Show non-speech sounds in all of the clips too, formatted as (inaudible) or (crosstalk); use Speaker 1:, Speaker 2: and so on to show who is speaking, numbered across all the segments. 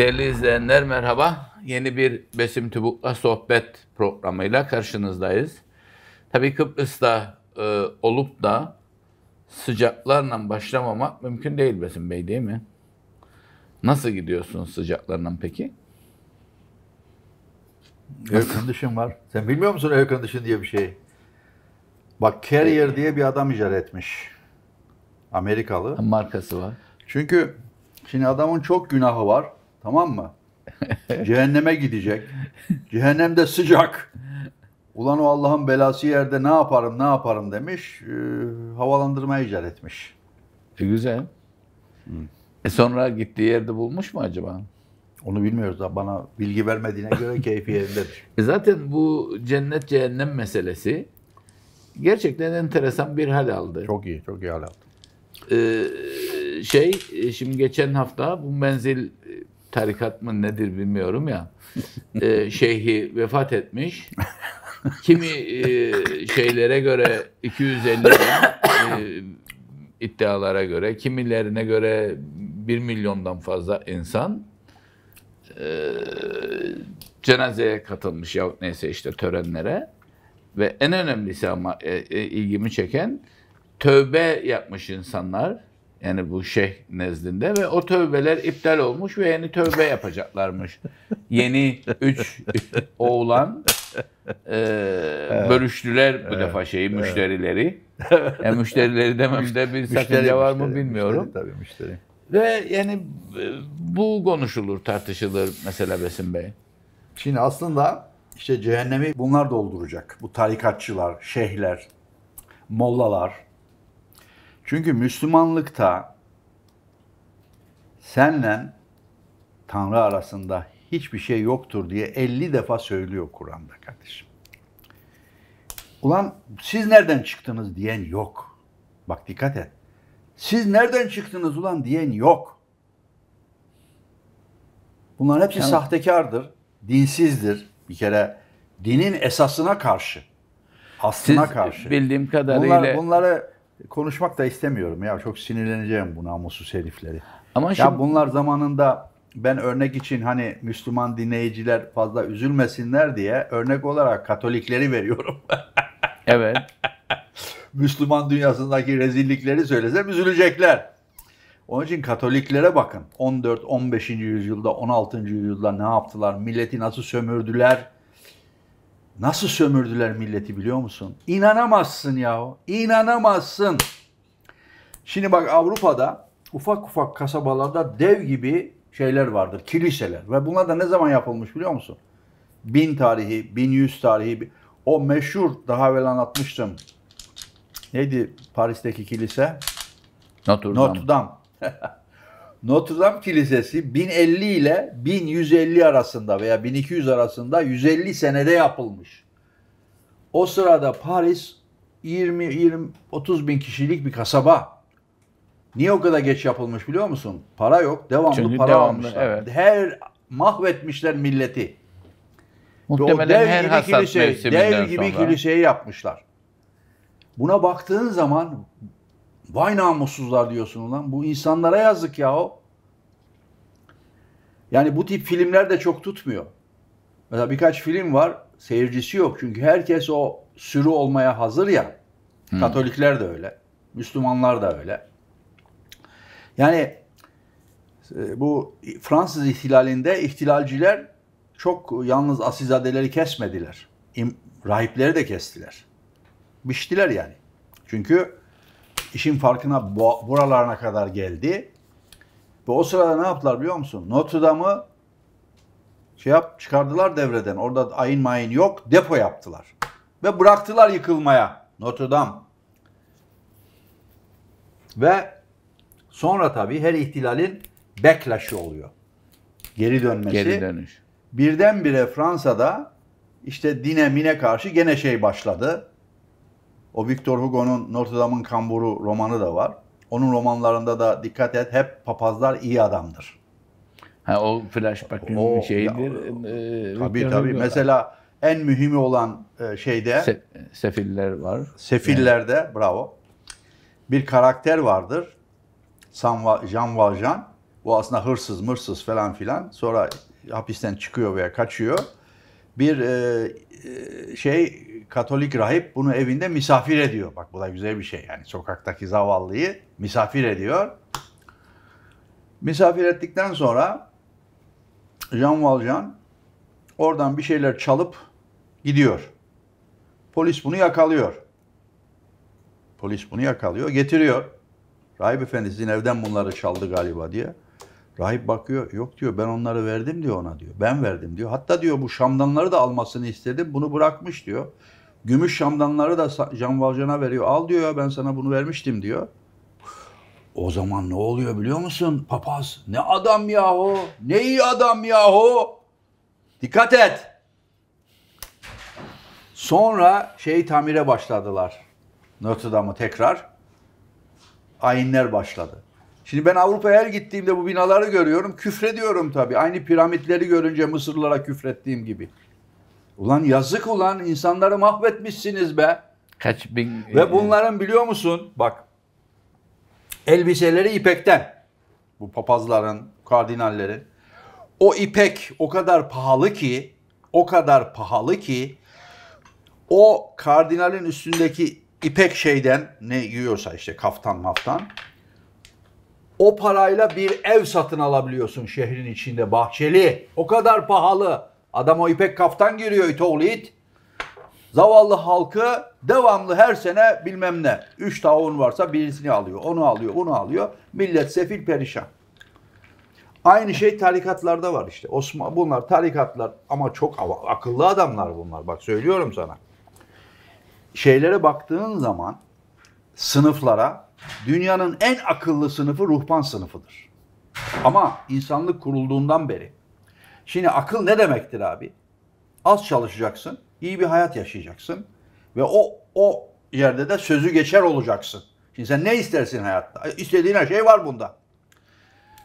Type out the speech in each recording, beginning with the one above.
Speaker 1: Değerli izleyenler merhaba. Yeni bir Besim Tübük'la sohbet programıyla karşınızdayız. Tabii Kıbrıs'ta e, olup da sıcaklarla başlamamak mümkün değil Besim Bey değil
Speaker 2: mi? Nasıl gidiyorsun sıcaklarla peki? Air condition var. Sen bilmiyor musun air condition diye bir şey? Bak Carrier e- diye bir adam icat etmiş. Amerikalı. Markası var. Çünkü şimdi adamın çok günahı var. Tamam mı? Cehenneme gidecek. Cehennemde sıcak. Ulan o Allah'ın belası yerde ne yaparım ne yaparım demiş. E, havalandırma icat etmiş. E güzel. Hı. E sonra gittiği yerde bulmuş mu acaba? Onu bilmiyoruz da bana bilgi vermediğine göre
Speaker 1: (laughs) keyfi yerindedir. E zaten bu cennet cehennem meselesi gerçekten enteresan bir hal aldı. Çok iyi, çok iyi hal aldı. Ee, şey, e, şimdi geçen hafta bu menzil tarikat mı nedir bilmiyorum ya. E, şeyhi vefat etmiş. Kimi e, şeylere göre 250 e, iddialara göre, kimilerine göre 1 milyondan fazla insan e, cenazeye katılmış ya neyse işte törenlere. Ve en önemlisi ama e, e, ilgimi çeken tövbe yapmış insanlar yani bu şeyh nezdinde ve o tövbeler iptal olmuş ve yeni tövbe yapacaklarmış. yeni üç oğlan e, evet. bölüştüler bu evet. defa şeyi evet. müşterileri. yani (laughs) e, müşterileri de bir sakınca müşteri, var mı bilmiyorum.
Speaker 2: Müşteri, tabii müşteri.
Speaker 1: Ve yani
Speaker 2: e, bu konuşulur, tartışılır mesela Besim Bey. Şimdi aslında işte cehennemi bunlar dolduracak. Bu tarikatçılar, şeyhler, mollalar, çünkü Müslümanlıkta senle Tanrı arasında hiçbir şey yoktur diye 50 defa söylüyor Kur'an'da kardeşim. Ulan siz nereden çıktınız diyen yok. Bak dikkat et. Siz nereden çıktınız ulan diyen yok. Bunlar hepsi yani, sahtekardır, dinsizdir. Bir kere dinin esasına karşı, aslına siz karşı. bildiğim kadarıyla... Bunlar, bunları konuşmak da istemiyorum ya. Çok sinirleneceğim bu namussuz herifleri. Ama şimdi... bunlar zamanında ben örnek için hani Müslüman dinleyiciler fazla üzülmesinler diye örnek olarak Katolikleri veriyorum. (laughs) evet. Müslüman dünyasındaki rezillikleri söylesem üzülecekler. Onun için Katoliklere bakın. 14, 15. yüzyılda, 16. yüzyılda ne yaptılar? Milleti nasıl sömürdüler? Nasıl sömürdüler milleti biliyor musun? İnanamazsın yahu. İnanamazsın. Şimdi bak Avrupa'da ufak ufak kasabalarda dev gibi şeyler vardır. Kiliseler. Ve bunlar da ne zaman yapılmış biliyor musun? Bin tarihi, bin yüz tarihi. O meşhur daha evvel anlatmıştım. Neydi Paris'teki kilise? Notre Dame. Notre Dame. (laughs) Notre Dame Kilisesi 1050 ile 1150 arasında veya 1200 arasında 150 senede yapılmış. O sırada Paris 20, 20 30 bin kişilik bir kasaba. Niye o kadar geç yapılmış biliyor musun? Para yok. Devamlı Çünkü para devamlı, almışlar. Evet. Her mahvetmişler milleti. Muhtemelen dev her gibi hasat kiliseyi, dev gibi sonra. kiliseyi yapmışlar. Buna baktığın zaman Vay namussuzlar diyorsun lan. Bu insanlara yazık ya o. Yani bu tip filmler de çok tutmuyor. Mesela birkaç film var. Seyircisi yok. Çünkü herkes o sürü olmaya hazır ya. Hmm. Katolikler de öyle. Müslümanlar da öyle. Yani e, bu Fransız ihtilalinde ihtilalciler çok yalnız asizadeleri kesmediler. rahipleri de kestiler. Biçtiler yani. Çünkü işin farkına buralarına kadar geldi. Ve o sırada ne yaptılar biliyor musun? Notre Dame'ı şey yap, çıkardılar devreden. Orada ayın mayın yok. Depo yaptılar. Ve bıraktılar yıkılmaya Notre Dame. Ve sonra tabii her ihtilalin backlash'ı oluyor. Geri dönmesi. Geri dönüş. Birdenbire Fransa'da işte dine mine karşı gene şey başladı. O Victor Hugo'nun Notre Dame'ın Kamburu romanı da var. Onun romanlarında da dikkat et hep papazlar iyi adamdır. Ha, o flashback'ın o, şeyidir. Ya, e, tabii Victor tabii. Hugo. Mesela en mühimi olan e, şeyde... Se, sefiller var. Sefillerde, yani. bravo. Bir karakter vardır. San, Jean Valjean. Bu aslında hırsız mırsız falan filan. Sonra hapisten çıkıyor veya kaçıyor bir e, e, şey Katolik rahip bunu evinde misafir ediyor. Bak bu da güzel bir şey yani sokaktaki zavallıyı misafir ediyor. Misafir ettikten sonra Jean Valjean oradan bir şeyler çalıp gidiyor. Polis bunu yakalıyor. Polis bunu yakalıyor, getiriyor. Rahip efendi sizin evden bunları çaldı galiba diye. Rahip bakıyor yok diyor ben onları verdim diyor ona diyor. Ben verdim diyor. Hatta diyor bu şamdanları da almasını istedim bunu bırakmış diyor. Gümüş şamdanları da Can Valcan'a veriyor. Al diyor ya ben sana bunu vermiştim diyor. O zaman ne oluyor biliyor musun papaz? Ne adam yahu? Ne iyi adam yahu? Dikkat et. Sonra şey tamire başladılar. Notre Dame'ı tekrar. Ayinler başladı. Şimdi ben Avrupa'ya her gittiğimde bu binaları görüyorum. Küfrediyorum tabii. Aynı piramitleri görünce Mısırlılara küfrettiğim gibi. Ulan yazık ulan insanları mahvetmişsiniz be.
Speaker 1: Kaç bin... Ve e,
Speaker 2: bunların biliyor musun bak elbiseleri ipekten. Bu papazların, kardinallerin. O ipek o kadar pahalı ki, o kadar pahalı ki o kardinalin üstündeki ipek şeyden ne yiyorsa işte kaftan maftan o parayla bir ev satın alabiliyorsun şehrin içinde bahçeli. O kadar pahalı. Adam o ipek kaftan giriyor İtoğlu it. Zavallı halkı devamlı her sene bilmem ne. Üç tavuğun varsa birisini alıyor. Onu alıyor, onu alıyor. Millet sefil perişan. Aynı şey tarikatlarda var işte. Osman, bunlar tarikatlar ama çok akıllı adamlar bunlar. Bak söylüyorum sana. Şeylere baktığın zaman sınıflara dünyanın en akıllı sınıfı ruhban sınıfıdır. Ama insanlık kurulduğundan beri. Şimdi akıl ne demektir abi? Az çalışacaksın, iyi bir hayat yaşayacaksın ve o o yerde de sözü geçer olacaksın. Şimdi sen ne istersin hayatta? E, istediğin her şey var bunda.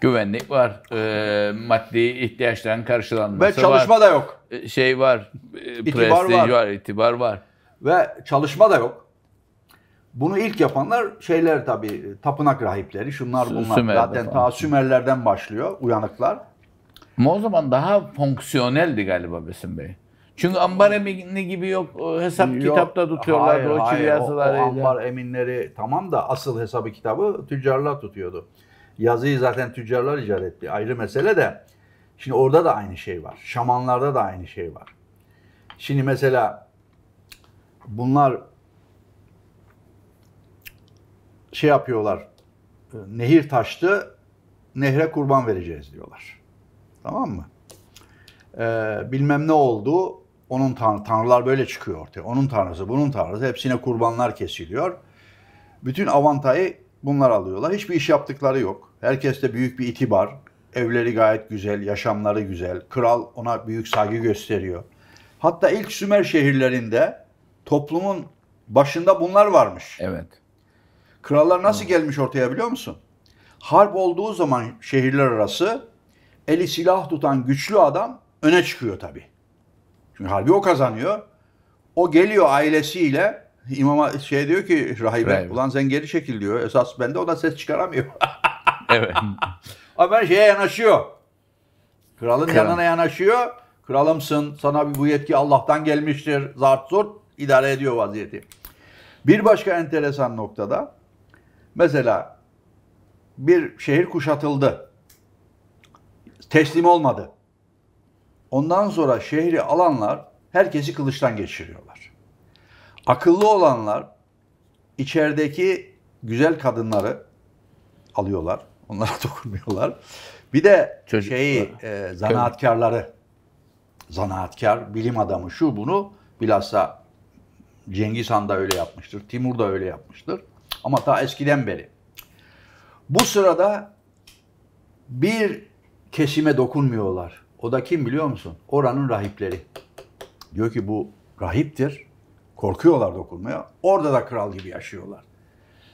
Speaker 1: Güvenlik var. E, maddi ihtiyaçların karşılanması var. Ve çalışma var. da yok. E, şey var. E, itibar prestij var. var. itibar var.
Speaker 2: Ve çalışma da yok. Bunu ilk yapanlar şeyler tabii tapınak rahipleri şunlar bunlar Sümer'de zaten falan. ta Sümerlerden başlıyor uyanıklar. Ama o zaman daha
Speaker 1: fonksiyoneldi galiba Besim Bey. Çünkü ambar emini gibi yok hesap yok, kitapta tutuyorlardı hayır, o çivi yazılarıyla. O, o ambar
Speaker 2: eminleri tamam da asıl hesabı kitabı tüccarlar tutuyordu. Yazıyı zaten tüccarlar icat etti. Ayrı mesele de şimdi orada da aynı şey var. Şamanlarda da aynı şey var. Şimdi mesela bunlar şey yapıyorlar. E, nehir taştı, nehre kurban vereceğiz diyorlar. Tamam mı? Ee, bilmem ne oldu. Onun tanrı, tanrılar böyle çıkıyor ortaya. Onun tanrısı, bunun tanrısı. Hepsine kurbanlar kesiliyor. Bütün avantayı bunlar alıyorlar. Hiçbir iş yaptıkları yok. Herkeste büyük bir itibar. Evleri gayet güzel, yaşamları güzel. Kral ona büyük saygı gösteriyor. Hatta ilk Sümer şehirlerinde toplumun başında bunlar varmış. Evet. Krallar nasıl Hı. gelmiş ortaya biliyor musun? Harp olduğu zaman şehirler arası eli silah tutan güçlü adam öne çıkıyor tabi. Çünkü harbi o kazanıyor. O geliyor ailesiyle imama şey diyor ki rahibe Rahim. ulan sen geri çekil diyor. Esas bende o da ses çıkaramıyor.
Speaker 1: (laughs) evet.
Speaker 2: (laughs) Ama şeye yanaşıyor. Kralın Kral. yanına yanaşıyor. Kralımsın sana bir bu yetki Allah'tan gelmiştir. Zart zurt idare ediyor vaziyeti. Bir başka enteresan noktada Mesela bir şehir kuşatıldı. Teslim olmadı. Ondan sonra şehri alanlar herkesi kılıçtan geçiriyorlar. Akıllı olanlar içerideki güzel kadınları alıyorlar. Onlara (laughs) dokunmuyorlar. Bir de Çocuk şeyi e, zanaatkarları, zanaatkar, bilim adamı şu bunu bilhassa Cengiz Han da öyle yapmıştır, Timur da öyle yapmıştır. Ama daha eskiden beri. Bu sırada bir kesime dokunmuyorlar. O da kim biliyor musun? Oranın rahipleri. Diyor ki bu rahiptir. Korkuyorlar dokunmaya. Orada da kral gibi yaşıyorlar.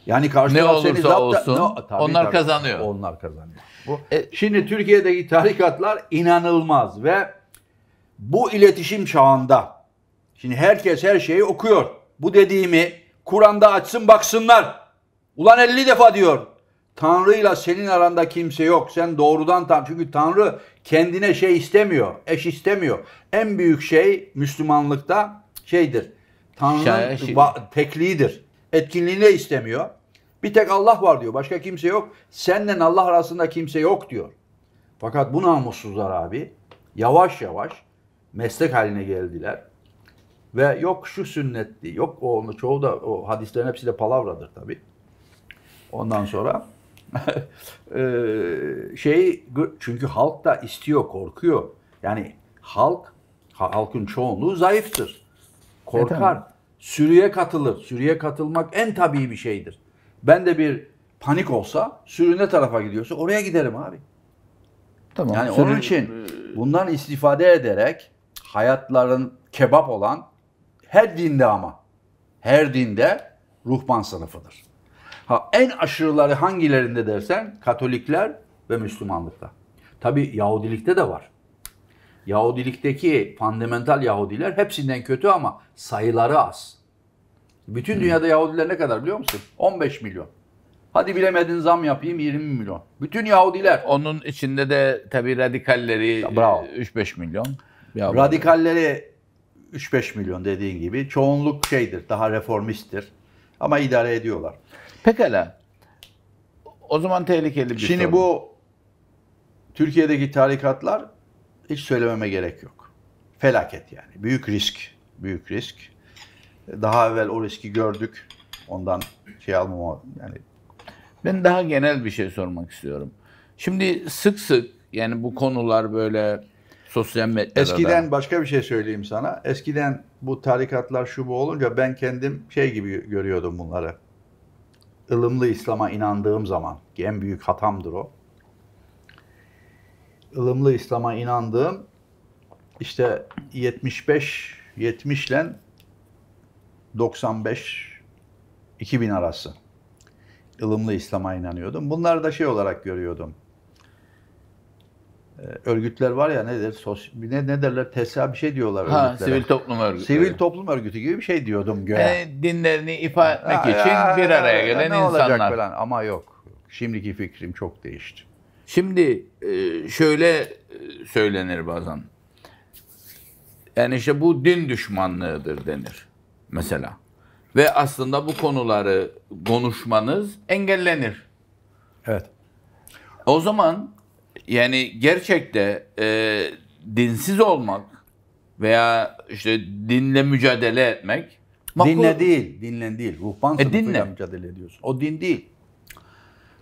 Speaker 2: Yani karşı ne olursa zapta, olsun no, tabii, onlar tabii, kazanıyor. Onlar kazanıyor. Bu, e, şimdi Türkiye'deki tarikatlar inanılmaz ve bu iletişim çağında şimdi herkes her şeyi okuyor. Bu dediğimi Kur'an'da açsın baksınlar. Ulan 50 defa diyor. Tanrı'yla senin aranda kimse yok. Sen doğrudan Tanrı Çünkü Tanrı kendine şey istemiyor. Eş istemiyor. En büyük şey Müslümanlıkta şeydir. Tanrı'nın şey, şey. tekliğidir. Etkinliğini istemiyor. Bir tek Allah var diyor. Başka kimse yok. Senle Allah arasında kimse yok diyor. Fakat bu namussuzlar abi yavaş yavaş meslek haline geldiler. Ve yok şu sünnetti, yok o, onu çoğu da o hadislerin hepsi de palavradır tabi. Ondan sonra (laughs) şey çünkü halk da istiyor, korkuyor. Yani halk halkın çoğunluğu zayıftır. Korkar. sürüye katılır. Sürüye katılmak en tabii bir şeydir. Ben de bir panik olsa sürü ne tarafa gidiyorsa oraya giderim abi.
Speaker 1: Tamam. Yani sürü... onun
Speaker 2: için bundan istifade ederek hayatların kebap olan her dinde ama. Her dinde ruhban sınıfıdır. Ha, en aşırıları hangilerinde dersen Katolikler ve Müslümanlıkta. Tabi Yahudilikte de var. Yahudilikteki fundamental Yahudiler hepsinden kötü ama sayıları az. Bütün hmm. dünyada Yahudiler ne kadar biliyor musun? 15 milyon. Hadi bilemedin zam yapayım 20 milyon. Bütün Yahudiler.
Speaker 1: Onun içinde de tabi radikalleri ya,
Speaker 2: 3-5 milyon. Yahudiler. Radikalleri 3-5 milyon dediğin gibi. Çoğunluk şeydir, daha reformisttir. Ama idare ediyorlar. Pekala. O zaman tehlikeli bir Şimdi sorun. bu Türkiye'deki tarikatlar hiç söylememe gerek yok. Felaket yani. Büyük risk. Büyük risk. Daha evvel o riski gördük. Ondan
Speaker 1: şey almam yani. Ben daha genel bir şey sormak istiyorum. Şimdi sık sık yani bu konular böyle Sosyal medyada. Eskiden
Speaker 2: da. başka bir şey söyleyeyim sana. Eskiden bu tarikatlar şu bu olunca ben kendim şey gibi görüyordum bunları. Ilımlı İslam'a inandığım zaman ki en büyük hatamdır o. Ilımlı İslam'a inandığım işte 75 70 ile 95 2000 arası ılımlı İslam'a inanıyordum. Bunları da şey olarak görüyordum. Ee, örgütler var ya nedir? Sos, ne, ne derler? TSA bir şey diyorlar ha, Sivil toplum örgütü. Sivil toplum örgütü gibi bir şey diyordum göğe.
Speaker 1: E, dinlerini ifade etmek ha, için ya, bir araya ya, gelen ne insanlar. Olacak falan.
Speaker 2: Ama yok. Şimdiki fikrim çok değişti. Şimdi
Speaker 1: e, şöyle e, söylenir bazen. Yani işte bu din düşmanlığıdır denir mesela. Ve aslında bu konuları konuşmanız engellenir. Evet. O zaman yani gerçekte e, dinsiz olmak veya
Speaker 2: işte dinle mücadele etmek makul. Dinle değil, dinle değil. Ruhban e, dinle. mücadele ediyorsun. O din değil.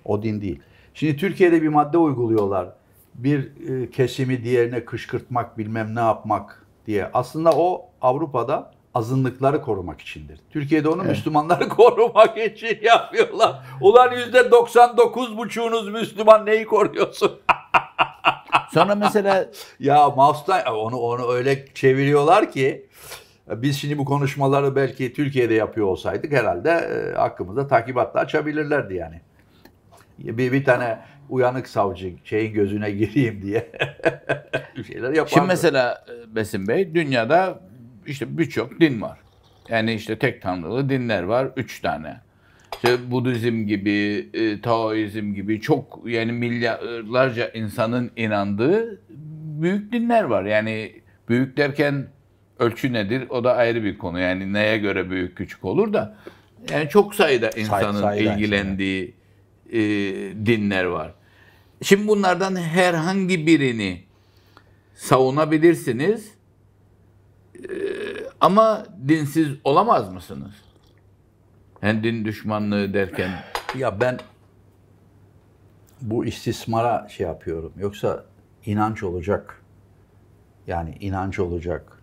Speaker 2: O din değil. Şimdi Türkiye'de bir madde uyguluyorlar. Bir e, kesimi diğerine kışkırtmak, bilmem ne yapmak diye. Aslında o Avrupa'da azınlıkları korumak içindir. Türkiye'de onu evet. Müslümanları (laughs) korumak için yapıyorlar. Ulan yüzde 99 buçuğunuz Müslüman neyi koruyorsun? (laughs) Sonra mesela (laughs) ya mouse'dan e, onu onu öyle çeviriyorlar ki e, biz şimdi bu konuşmaları belki Türkiye'de yapıyor olsaydık herhalde e, hakkımızda takibatla açabilirlerdi yani. Bir, bir tane uyanık savcı şeyin gözüne gireyim diye (laughs) bir şeyler yapardı. Şimdi mesela Besim Bey dünyada
Speaker 1: işte birçok din var. Yani işte tek tanrılı dinler var. Üç tane işte Budizm gibi, e, Taoizm gibi çok yani milyarlarca insanın inandığı büyük dinler var. Yani büyük derken ölçü nedir? O da ayrı bir konu. Yani neye göre büyük küçük olur da yani çok sayıda insanın Say, ilgilendiği e, dinler var. Şimdi bunlardan herhangi birini savunabilirsiniz. E, ama dinsiz olamaz mısınız? Yani
Speaker 2: düşmanlığı derken. Ya ben bu istismara şey yapıyorum. Yoksa inanç olacak. Yani inanç olacak.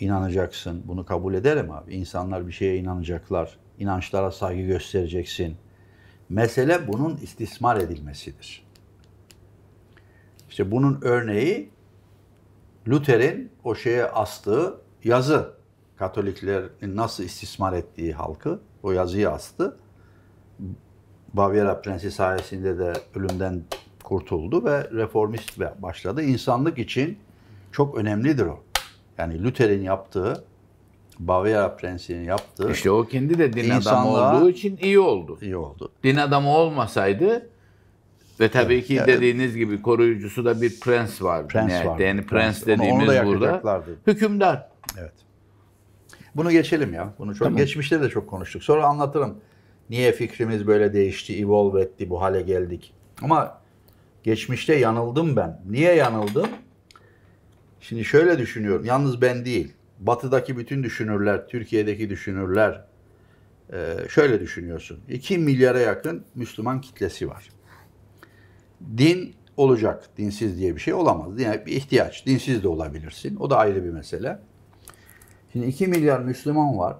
Speaker 2: İnanacaksın. Bunu kabul ederim abi. İnsanlar bir şeye inanacaklar. İnançlara saygı göstereceksin. Mesele bunun istismar edilmesidir. İşte bunun örneği Luther'in o şeye astığı yazı. Katoliklerin nasıl istismar ettiği halkı o yazıyı astı. Baviera Prensi sayesinde de ölümden kurtuldu ve reformist başladı. İnsanlık için çok önemlidir o. Yani Luther'in yaptığı, Baviera Prensi'nin yaptığı... İşte o kendi de din adamı olduğu
Speaker 1: için iyi oldu. İyi oldu. Din adamı olmasaydı
Speaker 2: ve tabii evet, ki yani, dediğiniz
Speaker 1: gibi koruyucusu da bir prens var. Prens var. Yani prens, prens dediğimiz burada
Speaker 2: hükümdar. Evet. Bunu geçelim ya. Bunu çok tamam. geçmişte de çok konuştuk. Sonra anlatırım. Niye fikrimiz böyle değişti, evolve etti, bu hale geldik. Ama geçmişte yanıldım ben. Niye yanıldım? Şimdi şöyle düşünüyorum. Yalnız ben değil. Batı'daki bütün düşünürler, Türkiye'deki düşünürler e, şöyle düşünüyorsun. 2 milyara yakın Müslüman kitlesi var. Din olacak. Dinsiz diye bir şey olamaz. Yani bir ihtiyaç. Dinsiz de olabilirsin. O da ayrı bir mesele. Şimdi 2 milyar Müslüman var.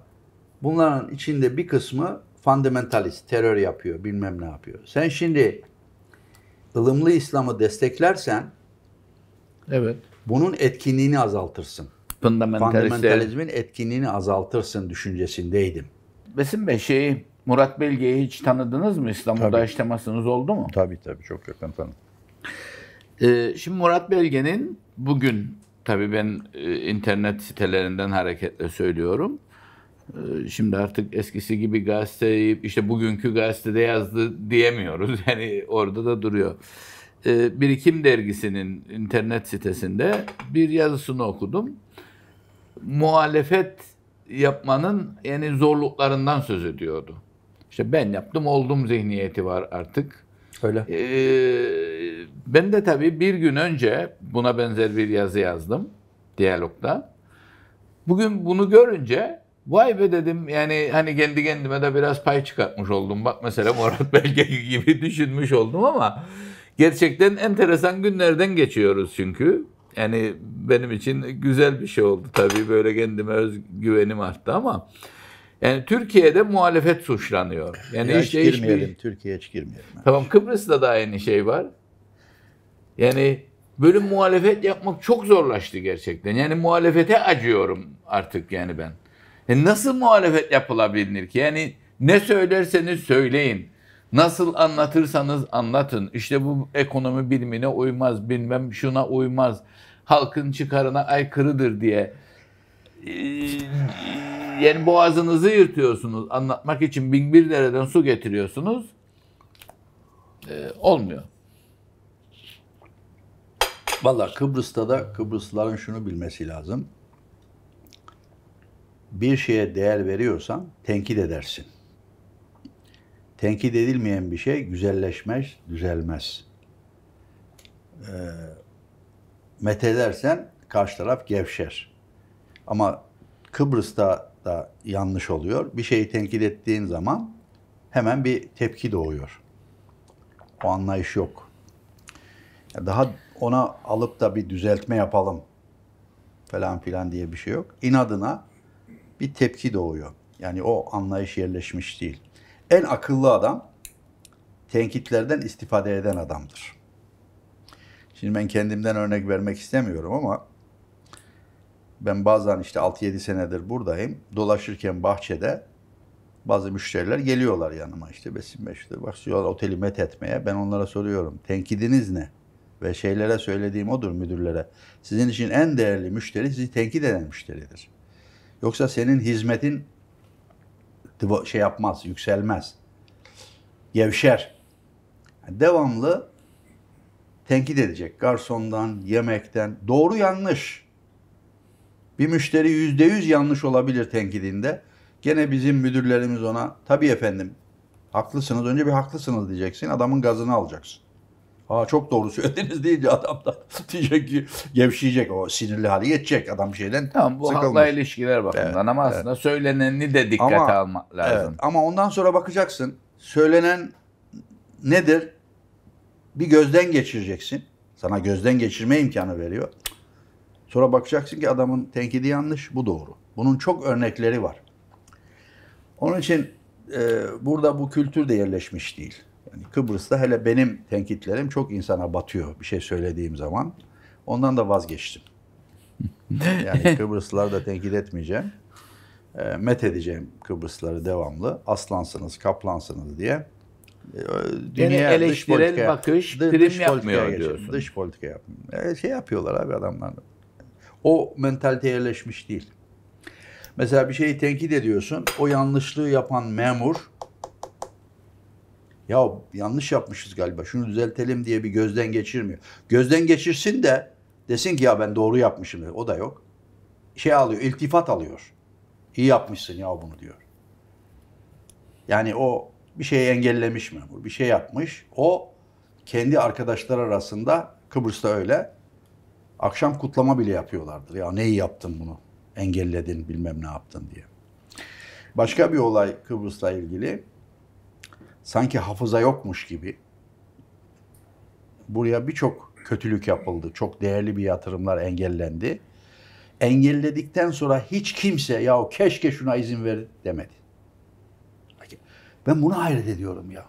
Speaker 2: Bunların içinde bir kısmı fundamentalist, terör yapıyor, bilmem ne yapıyor. Sen şimdi ılımlı İslam'ı desteklersen evet. bunun etkinliğini azaltırsın. Fundamentalizmin etkinliğini azaltırsın düşüncesindeydim. Besim Bey şeyi
Speaker 1: Murat Belge'yi hiç tanıdınız mı? İstanbul'da hiç temasınız oldu mu? Tabii
Speaker 2: tabii çok yakın tanıdım.
Speaker 1: Ee, şimdi Murat Belge'nin bugün Tabii ben e, internet sitelerinden hareketle söylüyorum. E, şimdi artık eskisi gibi gazeteyi işte bugünkü gazetede yazdı diyemiyoruz. (laughs) Yani orada da duruyor. E, Birikim dergisinin internet sitesinde bir yazısını okudum. Muhalefet yapmanın yani zorluklarından söz ediyordu. İşte ben yaptım oldum zihniyeti var artık. Söyle. Ee, ben de tabii bir gün önce buna benzer bir yazı yazdım diyalogda. Bugün bunu görünce vay be dedim yani hani kendi kendime de biraz pay çıkartmış oldum. Bak mesela Murat (laughs) Belge gibi düşünmüş oldum ama gerçekten enteresan günlerden geçiyoruz çünkü. Yani benim için güzel bir şey oldu tabii böyle kendime özgüvenim arttı ama yani Türkiye'de muhalefet suçlanıyor. Yani ya hiç, hiç girmeyelim, hiçbir... Türkiye'ye hiç girmeyelim. Tamam Kıbrıs'ta da aynı şey var. Yani böyle muhalefet yapmak çok zorlaştı gerçekten. Yani muhalefete acıyorum artık yani ben. E nasıl muhalefet yapılabilir ki? Yani ne söylerseniz söyleyin. Nasıl anlatırsanız anlatın. İşte bu ekonomi bilimine uymaz, bilmem şuna uymaz. Halkın çıkarına aykırıdır diye ee, yani boğazınızı yırtıyorsunuz. Anlatmak için bin bir
Speaker 2: dereden su getiriyorsunuz. Ee, olmuyor. Valla Kıbrıs'ta da Kıbrıslıların şunu bilmesi lazım. Bir şeye değer veriyorsan tenkit edersin. Tenkit edilmeyen bir şey güzelleşmez, düzelmez. E, met karşı taraf gevşer. Ama Kıbrıs'ta da yanlış oluyor. Bir şeyi tenkit ettiğin zaman hemen bir tepki doğuyor. O anlayış yok. Daha ona alıp da bir düzeltme yapalım falan filan diye bir şey yok. İnadına bir tepki doğuyor. Yani o anlayış yerleşmiş değil. En akıllı adam tenkitlerden istifade eden adamdır. Şimdi ben kendimden örnek vermek istemiyorum ama ben bazen işte 6-7 senedir buradayım. Dolaşırken bahçede bazı müşteriler geliyorlar yanıma işte Besim Beşik'te başlıyorlar oteli met etmeye. Ben onlara soruyorum tenkidiniz ne? Ve şeylere söylediğim odur müdürlere. Sizin için en değerli müşteri sizi tenkit eden müşteridir. Yoksa senin hizmetin şey yapmaz, yükselmez. Gevşer. Devamlı tenkit edecek. Garsondan, yemekten. Doğru yanlış bir müşteri yüzde yüz yanlış olabilir tenkidinde. Gene bizim müdürlerimiz ona tabii efendim haklısınız önce bir haklısınız diyeceksin adamın gazını alacaksın. Aa çok doğru söylediniz deyince adam da (laughs) diyecek ki gevşeyecek o sinirli hali geçecek adam bir şeyden Tamam bu sıkılmış. halkla ilişkiler
Speaker 1: bakımından evet, ama aslında söyleneni de dikkate ama, almak lazım. Evet, ama ondan
Speaker 2: sonra bakacaksın söylenen nedir bir gözden geçireceksin. Sana gözden geçirme imkanı veriyor. Sonra bakacaksın ki adamın tenkidi yanlış, bu doğru. Bunun çok örnekleri var. Onun için e, burada bu kültür de yerleşmiş değil. Yani Kıbrıs'ta hele benim tenkitlerim çok insana batıyor bir şey söylediğim zaman. Ondan da vazgeçtim. (laughs) Yani Kıbrıslılar da tenkit etmeyeceğim. E, met edeceğim Kıbrısları devamlı. Aslansınız, kaplansınız diye. E, dünya eleştirel dış bakış, dış, prim dış yapmıyor diyorsun. Dış politika yapmıyor. E, şey yapıyorlar abi adamlar o mentalite yerleşmiş değil. Mesela bir şeyi tenkit ediyorsun. O yanlışlığı yapan memur ya yanlış yapmışız galiba şunu düzeltelim diye bir gözden geçirmiyor. Gözden geçirsin de desin ki ya ben doğru yapmışım. O da yok. Şey alıyor, iltifat alıyor. İyi yapmışsın ya bunu diyor. Yani o bir şeyi engellemiş memur, bir şey yapmış. O kendi arkadaşlar arasında Kıbrıs'ta öyle Akşam kutlama bile yapıyorlardır. Ya neyi yaptın bunu? Engelledin bilmem ne yaptın diye. Başka bir olay Kıbrıs'la ilgili. Sanki hafıza yokmuş gibi. Buraya birçok kötülük yapıldı. Çok değerli bir yatırımlar engellendi. Engelledikten sonra hiç kimse ya keşke şuna izin ver demedi. Ben bunu hayret ediyorum ya.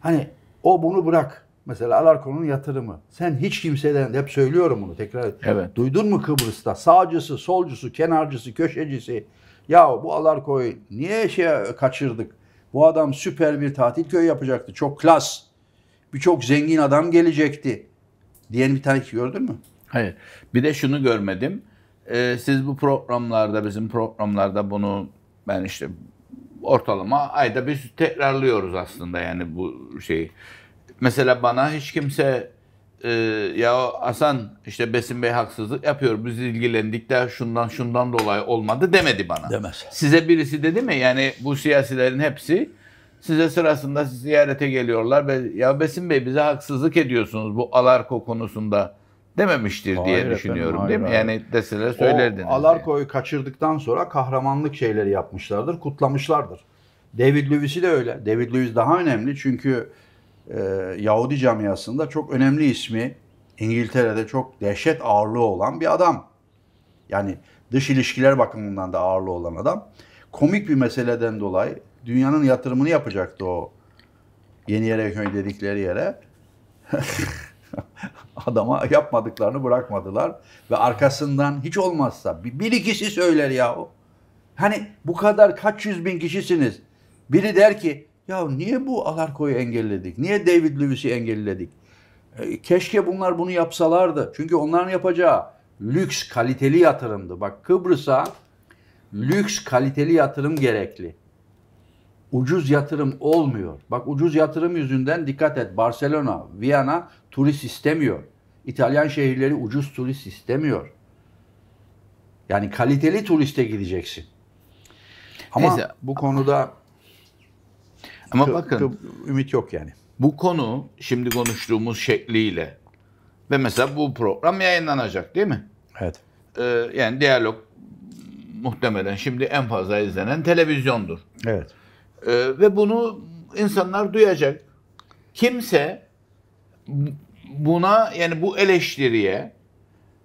Speaker 2: Hani o bunu bırak. Mesela Alarkon'un yatırımı. Sen hiç kimseden hep söylüyorum bunu tekrar et. Evet. Duydun mu Kıbrıs'ta sağcısı, solcusu, kenarcısı, köşecisi ya bu Alarko'yu niye şey kaçırdık? Bu adam süper bir tatil köyü yapacaktı. Çok klas. Birçok zengin adam gelecekti. Diyen bir tane gördün mü?
Speaker 1: Hayır. Bir de şunu görmedim. Ee, siz bu programlarda, bizim programlarda bunu ben işte ortalama ayda biz tekrarlıyoruz aslında yani bu şeyi. Mesela bana hiç kimse e, ya Hasan işte Besim Bey haksızlık yapıyor. Biz ilgilendik de şundan şundan dolayı olmadı demedi bana. Demez. Size birisi dedi mi? Yani bu siyasilerin hepsi size sırasında ziyarete geliyorlar ve ya Besim Bey bize haksızlık ediyorsunuz bu Alarko konusunda dememiştir hayır diye efendim, düşünüyorum hayır, değil mi? Hayır. Yani deseler söylerdiniz. O
Speaker 2: Alarko'yu yani. kaçırdıktan sonra kahramanlık şeyleri yapmışlardır, kutlamışlardır. David Lewis'i de öyle. David Lewis daha önemli çünkü e, Yahudi camiasında çok önemli ismi, İngiltere'de çok dehşet ağırlığı olan bir adam. Yani dış ilişkiler bakımından da ağırlığı olan adam. Komik bir meseleden dolayı dünyanın yatırımını yapacaktı o yeni yere köy dedikleri yere. (laughs) Adama yapmadıklarını bırakmadılar ve arkasından hiç olmazsa bir, bir ikisi söyler yahu. Hani bu kadar kaç yüz bin kişisiniz. Biri der ki ya niye bu Alarko'yu engelledik? Niye David Lewis'i engelledik? E, keşke bunlar bunu yapsalardı. Çünkü onların yapacağı lüks kaliteli yatırımdı. Bak Kıbrıs'a lüks kaliteli yatırım gerekli. Ucuz yatırım olmuyor. Bak ucuz yatırım yüzünden dikkat et. Barcelona, Viyana turist istemiyor. İtalyan şehirleri ucuz turist istemiyor. Yani kaliteli turiste gideceksin. Ama Neyse. bu konuda ama kı, bakın kı, ümit yok yani. Bu konu şimdi konuştuğumuz şekliyle
Speaker 1: ve mesela bu program yayınlanacak değil mi? Evet. Ee, yani diyalog muhtemelen şimdi en fazla izlenen televizyondur. Evet. Ee, ve bunu insanlar duyacak. Kimse buna yani bu eleştiriye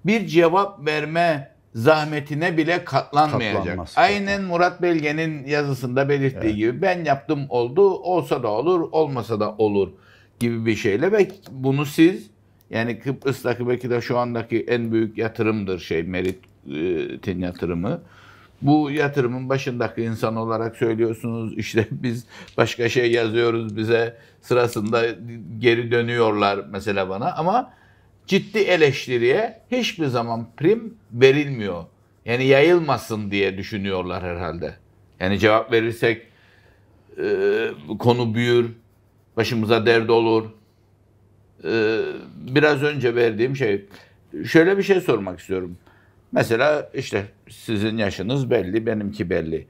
Speaker 1: bir cevap verme zahmetine bile katlanmayacak. Katlanmaz, Aynen katlanmaz. Murat Belge'nin yazısında belirttiği evet. gibi ben yaptım oldu, olsa da olur, olmasa da olur gibi bir şeyle ve bunu siz yani Kıbrıs'taki belki de şu andaki en büyük yatırımdır şey Merit'in e, yatırımı. Bu yatırımın başındaki insan olarak söylüyorsunuz işte (laughs) biz başka şey yazıyoruz bize sırasında geri dönüyorlar mesela bana ama ciddi eleştiriye hiçbir zaman prim verilmiyor. Yani yayılmasın diye düşünüyorlar herhalde. Yani cevap verirsek e, konu büyür, başımıza dert olur. E, biraz önce verdiğim şey, şöyle bir şey sormak istiyorum. Mesela işte sizin yaşınız belli, benimki belli.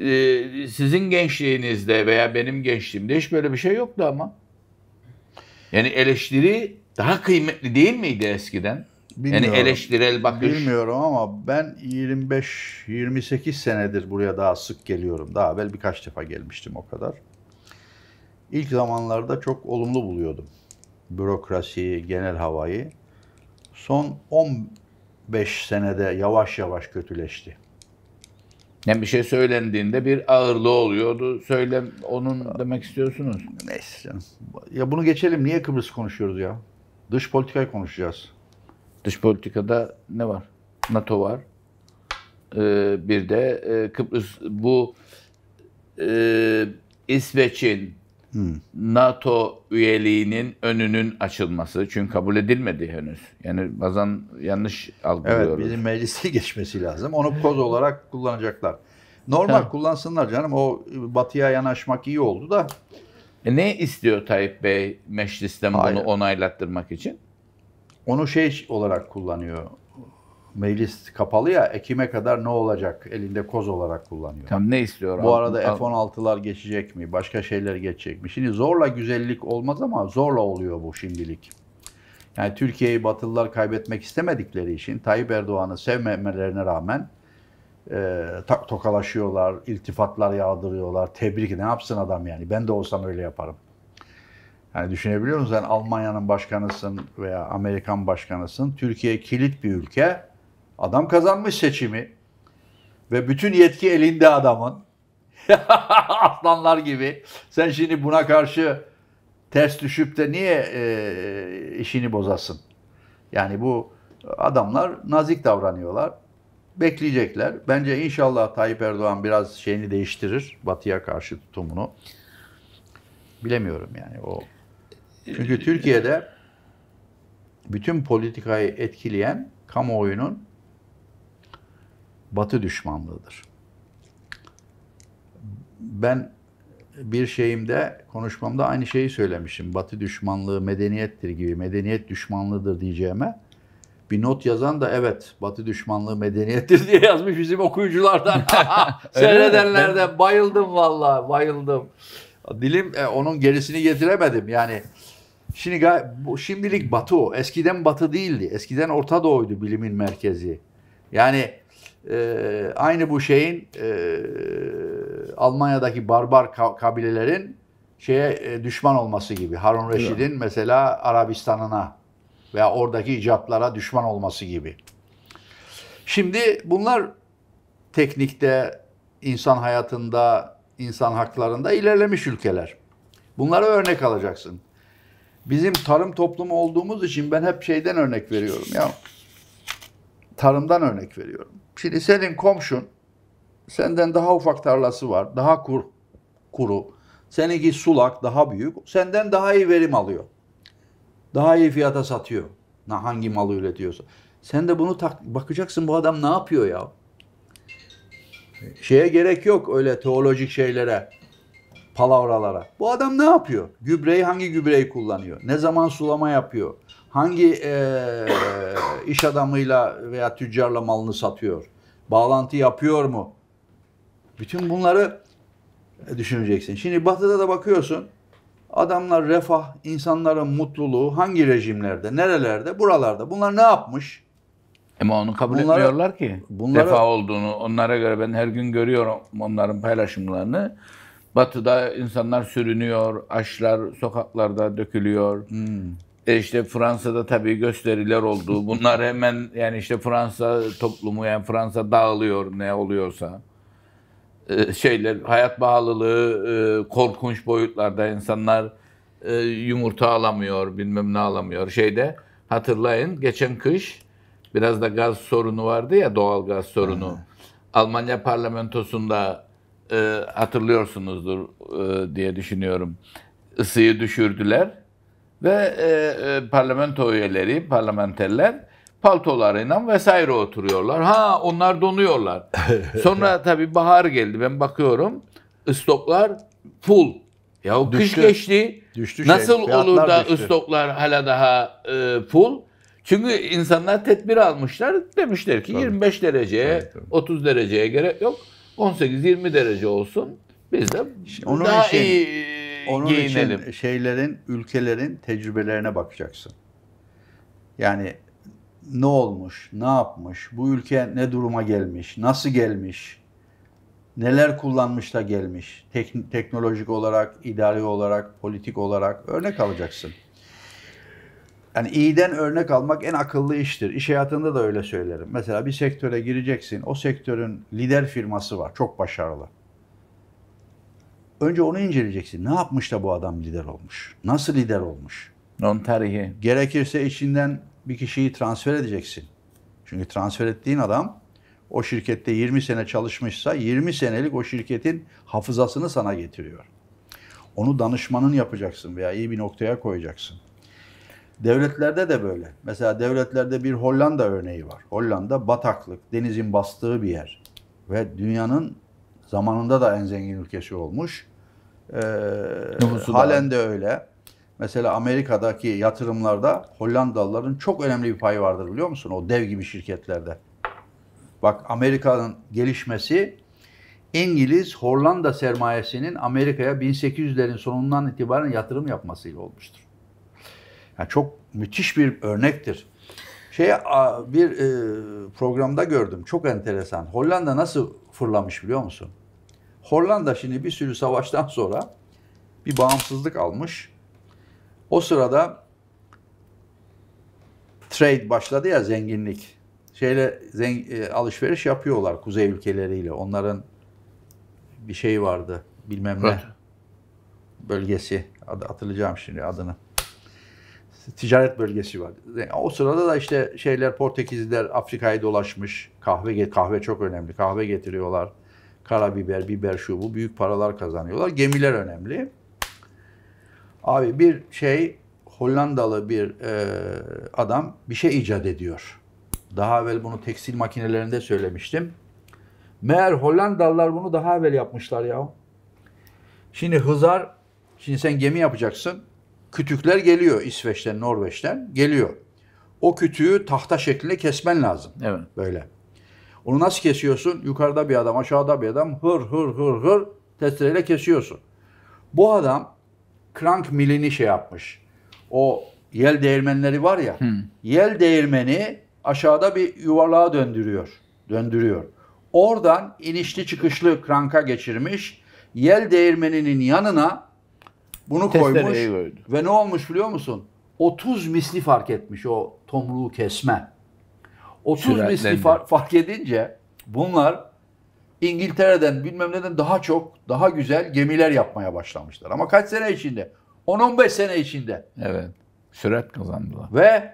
Speaker 1: E, sizin gençliğinizde veya benim gençliğimde hiç böyle bir şey yoktu ama. Yani eleştiri daha kıymetli değil miydi eskiden? Bilmiyorum. Yani eleştirel bakış.
Speaker 2: Bilmiyorum ama ben 25-28 senedir buraya daha sık geliyorum. Daha evvel birkaç defa gelmiştim o kadar. İlk zamanlarda çok olumlu buluyordum. Bürokrasiyi, genel havayı. Son 15 senede yavaş yavaş kötüleşti. Yani bir şey söylendiğinde bir ağırlığı oluyordu. Söyle onun demek istiyorsunuz. Neyse canım. Ya bunu geçelim. Niye Kıbrıs konuşuyoruz ya? Dış politikayı konuşacağız. Dış politikada ne var? NATO var.
Speaker 1: Ee, bir de e, Kıbrıs bu e, İsveç'in hmm. NATO üyeliğinin önünün açılması.
Speaker 2: Çünkü kabul edilmedi henüz. Yani bazen yanlış algılıyoruz. Evet bizim meclise (laughs) geçmesi lazım. Onu koz olarak kullanacaklar. Normal kullansınlar canım. O batıya yanaşmak iyi oldu da
Speaker 1: e ne istiyor Tayyip Bey meclisten Hayır. bunu onaylattırmak
Speaker 2: için? Onu şey olarak kullanıyor. Meclis kapalı ya Ekim'e kadar ne olacak elinde koz olarak kullanıyor. Tam ne istiyor? Bu arada F-16'lar geçecek mi? Başka şeyler geçecek mi? Şimdi zorla güzellik olmaz ama zorla oluyor bu şimdilik. Yani Türkiye'yi Batılılar kaybetmek istemedikleri için Tayyip Erdoğan'ı sevmemelerine rağmen e, tokalaşıyorlar, iltifatlar yağdırıyorlar, tebrik ne yapsın adam yani. Ben de olsam öyle yaparım. Yani düşünebiliyor musun? Sen Almanya'nın başkanısın veya Amerikan başkanısın. Türkiye kilit bir ülke. Adam kazanmış seçimi. Ve bütün yetki elinde adamın. (laughs) Aslanlar gibi. Sen şimdi buna karşı ters düşüp de niye e, işini bozasın? Yani bu adamlar nazik davranıyorlar bekleyecekler. Bence inşallah Tayyip Erdoğan biraz şeyini değiştirir. Batı'ya karşı tutumunu. Bilemiyorum yani o. Çünkü ee, Türkiye'de bütün politikayı etkileyen kamuoyunun batı düşmanlığıdır. Ben bir şeyimde, konuşmamda aynı şeyi söylemişim. Batı düşmanlığı medeniyettir gibi, medeniyet düşmanlığıdır diyeceğime bir not yazan da evet Batı düşmanlığı medeniyettir (laughs) diye yazmış bizim okuyuculardan. (laughs) (laughs) Seyredenlerden bayıldım valla bayıldım. Dilim e, onun gerisini getiremedim yani. Şimdi bu şimdilik Batı o. Eskiden Batı değildi. Eskiden Orta Doğu'ydu bilimin merkezi. Yani e, aynı bu şeyin e, Almanya'daki barbar kabilelerin şeye e, düşman olması gibi. Harun Reşid'in mesela Arabistan'ına veya oradaki icatlara düşman olması gibi. Şimdi bunlar teknikte, insan hayatında, insan haklarında ilerlemiş ülkeler. Bunlara örnek alacaksın. Bizim tarım toplumu olduğumuz için ben hep şeyden örnek veriyorum ya. Tarımdan örnek veriyorum. Şimdi senin komşun senden daha ufak tarlası var, daha kur, kuru. Seninki sulak, daha büyük. Senden daha iyi verim alıyor daha iyi fiyata satıyor. Hangi malı üretiyorsa. Sen de bunu tak bakacaksın bu adam ne yapıyor ya? Şeye gerek yok öyle teolojik şeylere, palavralara. Bu adam ne yapıyor? Gübreyi hangi gübreyi kullanıyor? Ne zaman sulama yapıyor? Hangi e, (coughs) iş adamıyla veya tüccarla malını satıyor? Bağlantı yapıyor mu? Bütün bunları düşüneceksin. Şimdi batıda da bakıyorsun Adamlar refah, insanların mutluluğu hangi rejimlerde, nerelerde, buralarda. Bunlar ne yapmış? Ama onu kabul bunlara, etmiyorlar ki. Bunlara, refah
Speaker 1: olduğunu, onlara göre ben her gün görüyorum onların paylaşımlarını. Batı'da insanlar sürünüyor, aşlar sokaklarda dökülüyor. Hmm. E işte Fransa'da tabii gösteriler oldu. Bunlar (laughs) hemen yani işte Fransa toplumu yani Fransa dağılıyor ne oluyorsa. E, şeyler, hayat bağlılığı e, korkunç boyutlarda insanlar e, yumurta alamıyor, bilmem ne alamıyor şeyde. Hatırlayın geçen kış biraz da gaz sorunu vardı ya doğal gaz sorunu. Almanya parlamentosunda e, hatırlıyorsunuzdur e, diye düşünüyorum. Isıyı düşürdüler ve e, e, parlamento üyeleri, parlamenterler paltolarıyla vesaire oturuyorlar. Ha onlar donuyorlar. (laughs) Sonra tabii bahar geldi ben bakıyorum stoklar full. Ya düştü. kış geçti. Düştü şey, Nasıl olur da düştü. stoklar hala daha e, full? Çünkü insanlar tedbir almışlar. Demişler ki tabii. 25 dereceye, tabii,
Speaker 2: tabii. 30 dereceye gerek yok. 18-20
Speaker 1: derece olsun.
Speaker 2: Biz de Şimdi onun daha için, iyi onun giyinelim. Için şeylerin, ülkelerin tecrübelerine bakacaksın. Yani ne olmuş, ne yapmış, bu ülke ne duruma gelmiş, nasıl gelmiş, neler kullanmış da gelmiş, tek, teknolojik olarak, idari olarak, politik olarak örnek alacaksın. Yani iyiden örnek almak en akıllı iştir. İş hayatında da öyle söylerim. Mesela bir sektöre gireceksin, o sektörün lider firması var, çok başarılı. Önce onu inceleyeceksin. Ne yapmış da bu adam lider olmuş? Nasıl lider olmuş? Onun tarihi. Gerekirse içinden bir kişiyi transfer edeceksin. Çünkü transfer ettiğin adam o şirkette 20 sene çalışmışsa 20 senelik o şirketin hafızasını sana getiriyor. Onu danışmanın yapacaksın veya iyi bir noktaya koyacaksın. Devletlerde de böyle. Mesela devletlerde bir Hollanda örneği var. Hollanda bataklık, denizin bastığı bir yer. Ve dünyanın zamanında da en zengin ülkesi olmuş. Ee, halen de öyle. Mesela Amerika'daki yatırımlarda Hollandalıların çok önemli bir payı vardır biliyor musun? O dev gibi şirketlerde. Bak Amerika'nın gelişmesi İngiliz Hollanda sermayesinin Amerika'ya 1800'lerin sonundan itibaren yatırım yapmasıyla olmuştur. Yani çok müthiş bir örnektir. Şey bir e, programda gördüm. Çok enteresan. Hollanda nasıl fırlamış biliyor musun? Hollanda şimdi bir sürü savaştan sonra bir bağımsızlık almış. O sırada trade başladı ya zenginlik. Şeyle zen, e, alışveriş yapıyorlar kuzey ülkeleriyle. Onların bir şey vardı bilmem ne bölgesi adı hatırlayacağım şimdi adını. Ticaret bölgesi var. E, o sırada da işte şeyler Portekizliler Afrika'yı dolaşmış. Kahve kahve çok önemli. Kahve getiriyorlar. Karabiber, biber şu bu büyük paralar kazanıyorlar. Gemiler önemli. Abi bir şey Hollandalı bir e, adam bir şey icat ediyor. Daha evvel bunu tekstil makinelerinde söylemiştim. Meğer Hollandalılar bunu daha evvel yapmışlar ya. Şimdi hızar, şimdi sen gemi yapacaksın. Kütükler geliyor İsveç'ten, Norveç'ten geliyor. O kütüğü tahta şeklinde kesmen lazım. Evet. Böyle. Onu nasıl kesiyorsun? Yukarıda bir adam, aşağıda bir adam hır hır hır hır testereyle kesiyorsun. Bu adam Krank milini şey yapmış. O yel değirmenleri var ya. Hmm. Yel değirmeni aşağıda bir yuvarlağa döndürüyor. Döndürüyor. Oradan inişli çıkışlı kranka geçirmiş. Yel değirmeninin yanına bunu Testereyi koymuş. Gördüm. Ve ne olmuş biliyor musun? 30 misli fark etmiş o tomruğu kesme. 30 Süratlendi. misli far, fark edince bunlar İngiltere'den bilmem neden daha çok, daha güzel gemiler yapmaya başlamışlar. Ama kaç sene içinde? 10-15 sene içinde.
Speaker 1: Evet. Sürat kazandılar.
Speaker 2: Ve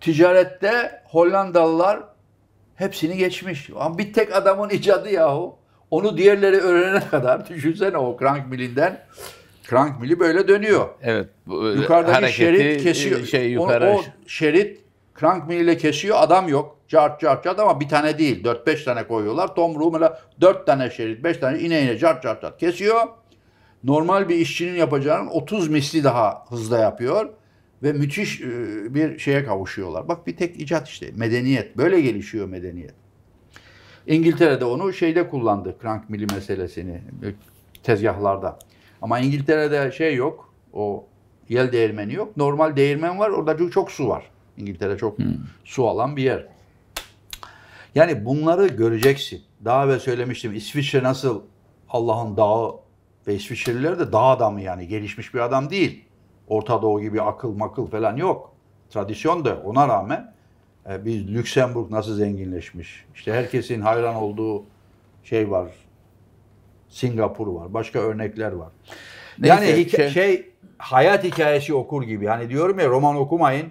Speaker 2: ticarette Hollandalılar hepsini geçmiş. Ama bir tek adamın icadı yahu. Onu diğerleri öğrenene kadar (laughs) düşünsene o Krank milinden Krank mili böyle dönüyor.
Speaker 1: Evet. Bu, Yukarıdaki şerit kesiyor. E, şey, yukarı... o, o
Speaker 2: şerit Krank miliyle kesiyor adam yok cart cart cart ama bir tane değil. 4-5 tane koyuyorlar. Tomruğu öyle 4 tane şerit, 5 tane ine ine cart cart cart kesiyor. Normal bir işçinin yapacağının 30 misli daha hızlı yapıyor. Ve müthiş e, bir şeye kavuşuyorlar. Bak bir tek icat işte. Medeniyet. Böyle gelişiyor medeniyet. İngiltere'de onu şeyde kullandı. Crank mili meselesini. E, tezgahlarda. Ama İngiltere'de şey yok. O yel değirmeni yok. Normal değirmen var. Orada çok su var. İngiltere çok hmm. su alan bir yer. Yani bunları göreceksin. Daha ve söylemiştim İsviçre nasıl Allah'ın dağı ve İsviçreliler de dağ adamı yani gelişmiş bir adam değil. Orta Doğu gibi akıl makıl falan yok. Tradisyon da ona rağmen e, bir Lüksemburg nasıl zenginleşmiş. İşte herkesin hayran olduğu şey var. Singapur var. Başka örnekler var.
Speaker 1: Neyse, yani şey,
Speaker 2: şey hayat hikayesi okur gibi. Hani diyorum ya roman okumayın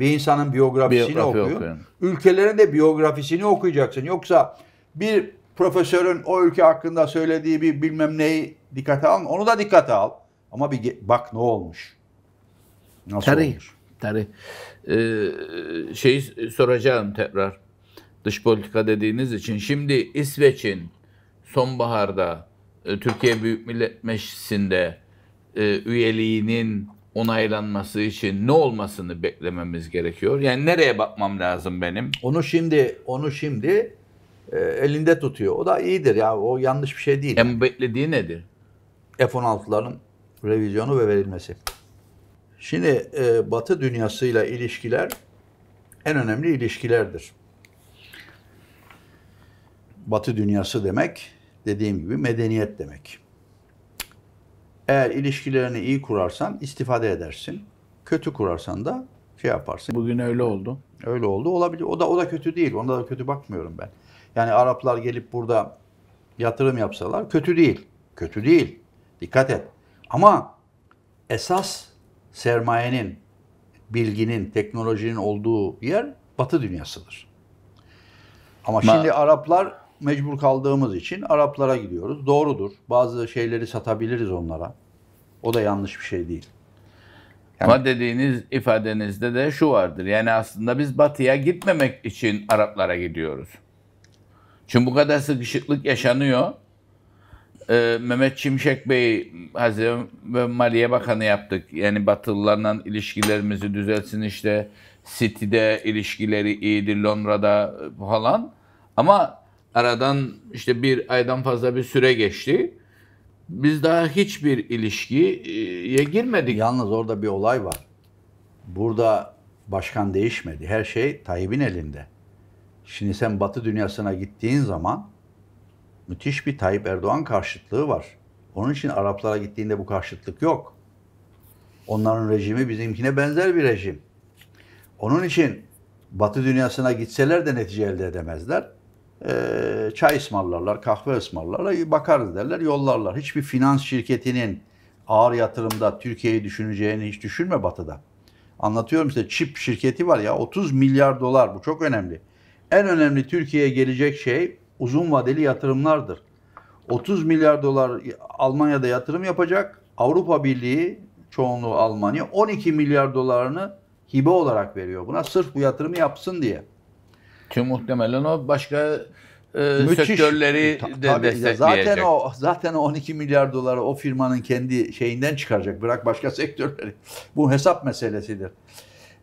Speaker 2: bir insanın biyografisini Biyografi okuyun. okuyun. Ülkelerin de biyografisini okuyacaksın. Yoksa bir profesörün o ülke hakkında söylediği bir bilmem neyi dikkate al. Onu da dikkate al. Ama bir bak ne olmuş.
Speaker 1: Nasıl tarih, olmuş? Tarih. Ee, şeyi soracağım tekrar. Dış politika dediğiniz için. Şimdi İsveç'in sonbaharda e, Türkiye Büyük Millet Meclisi'nde e, üyeliğinin onaylanması için ne olmasını beklememiz gerekiyor? Yani nereye bakmam lazım benim?
Speaker 2: Onu şimdi onu şimdi e, elinde tutuyor. O da iyidir ya. O yanlış bir şey değil. En beklediği nedir? F-16'ların revizyonu ve verilmesi. Şimdi e, Batı dünyasıyla ilişkiler en önemli ilişkilerdir. Batı dünyası demek dediğim gibi medeniyet demek. Eğer ilişkilerini iyi kurarsan istifade edersin. Kötü kurarsan da şey yaparsın. Bugün öyle oldu. Öyle oldu. Olabilir. O da o da kötü değil. Onda da kötü bakmıyorum ben. Yani Araplar gelip burada yatırım yapsalar kötü değil. Kötü değil. Dikkat et. Ama esas sermayenin, bilginin, teknolojinin olduğu yer Batı dünyasıdır. Ama Ma şimdi Araplar mecbur kaldığımız için Araplara gidiyoruz. Doğrudur. Bazı şeyleri satabiliriz onlara. O da yanlış bir şey değil.
Speaker 1: Yani, Ama dediğiniz ifadenizde de şu vardır. Yani aslında biz batıya gitmemek için Araplara gidiyoruz. Çünkü bu kadar sıkışıklık yaşanıyor. Ee, Mehmet Çimşek Bey Hazine ve Maliye Bakanı yaptık. Yani Batılılarla ilişkilerimizi düzelsin işte. City'de ilişkileri iyidir, Londra'da e, falan. Ama aradan işte bir aydan fazla bir süre geçti. Biz daha hiçbir
Speaker 2: ilişkiye girmedik. Yalnız orada bir olay var. Burada başkan değişmedi. Her şey Tayyip'in elinde. Şimdi sen Batı dünyasına gittiğin zaman müthiş bir Tayyip Erdoğan karşıtlığı var. Onun için Araplara gittiğinde bu karşıtlık yok. Onların rejimi bizimkine benzer bir rejim. Onun için Batı dünyasına gitseler de netice elde edemezler. Ee, çay ısmarlarlar, kahve ısmarlarlar, e, bakarız derler, yollarlar. Hiçbir finans şirketinin ağır yatırımda Türkiye'yi düşüneceğini hiç düşünme batıda. Anlatıyorum size çip şirketi var ya 30 milyar dolar bu çok önemli. En önemli Türkiye'ye gelecek şey uzun vadeli yatırımlardır. 30 milyar dolar Almanya'da yatırım yapacak. Avrupa Birliği çoğunluğu Almanya 12 milyar dolarını hibe olarak veriyor buna sırf bu yatırımı yapsın diye. Tüm muhtemelen o başka e, sektörleri e, de Tabii, destekleyecek. Zaten o zaten o 12 milyar doları o firmanın kendi şeyinden çıkaracak. Bırak başka (laughs) sektörleri. Bu hesap meselesidir.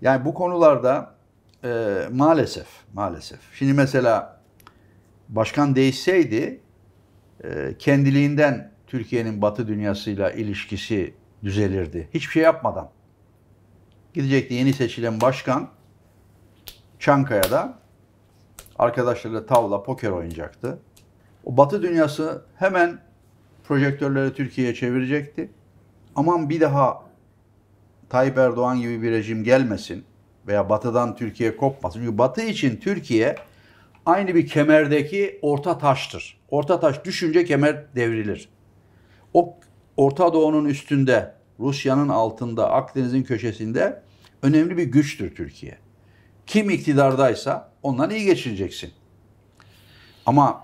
Speaker 2: Yani bu konularda e, maalesef maalesef. Şimdi mesela başkan değişseydi e, kendiliğinden Türkiye'nin Batı dünyasıyla ilişkisi düzelirdi. Hiçbir şey yapmadan. Gidecekti yeni seçilen başkan Çankaya'da Arkadaşlarıyla tavla, poker oynayacaktı. O batı dünyası hemen projektörleri Türkiye'ye çevirecekti. Aman bir daha Tayyip Erdoğan gibi bir rejim gelmesin veya batıdan Türkiye kopmasın. Çünkü batı için Türkiye aynı bir kemerdeki orta taştır. Orta taş düşünce kemer devrilir. O Orta Doğu'nun üstünde, Rusya'nın altında, Akdeniz'in köşesinde önemli bir güçtür Türkiye. Kim iktidardaysa Ondan iyi geçineceksin. Ama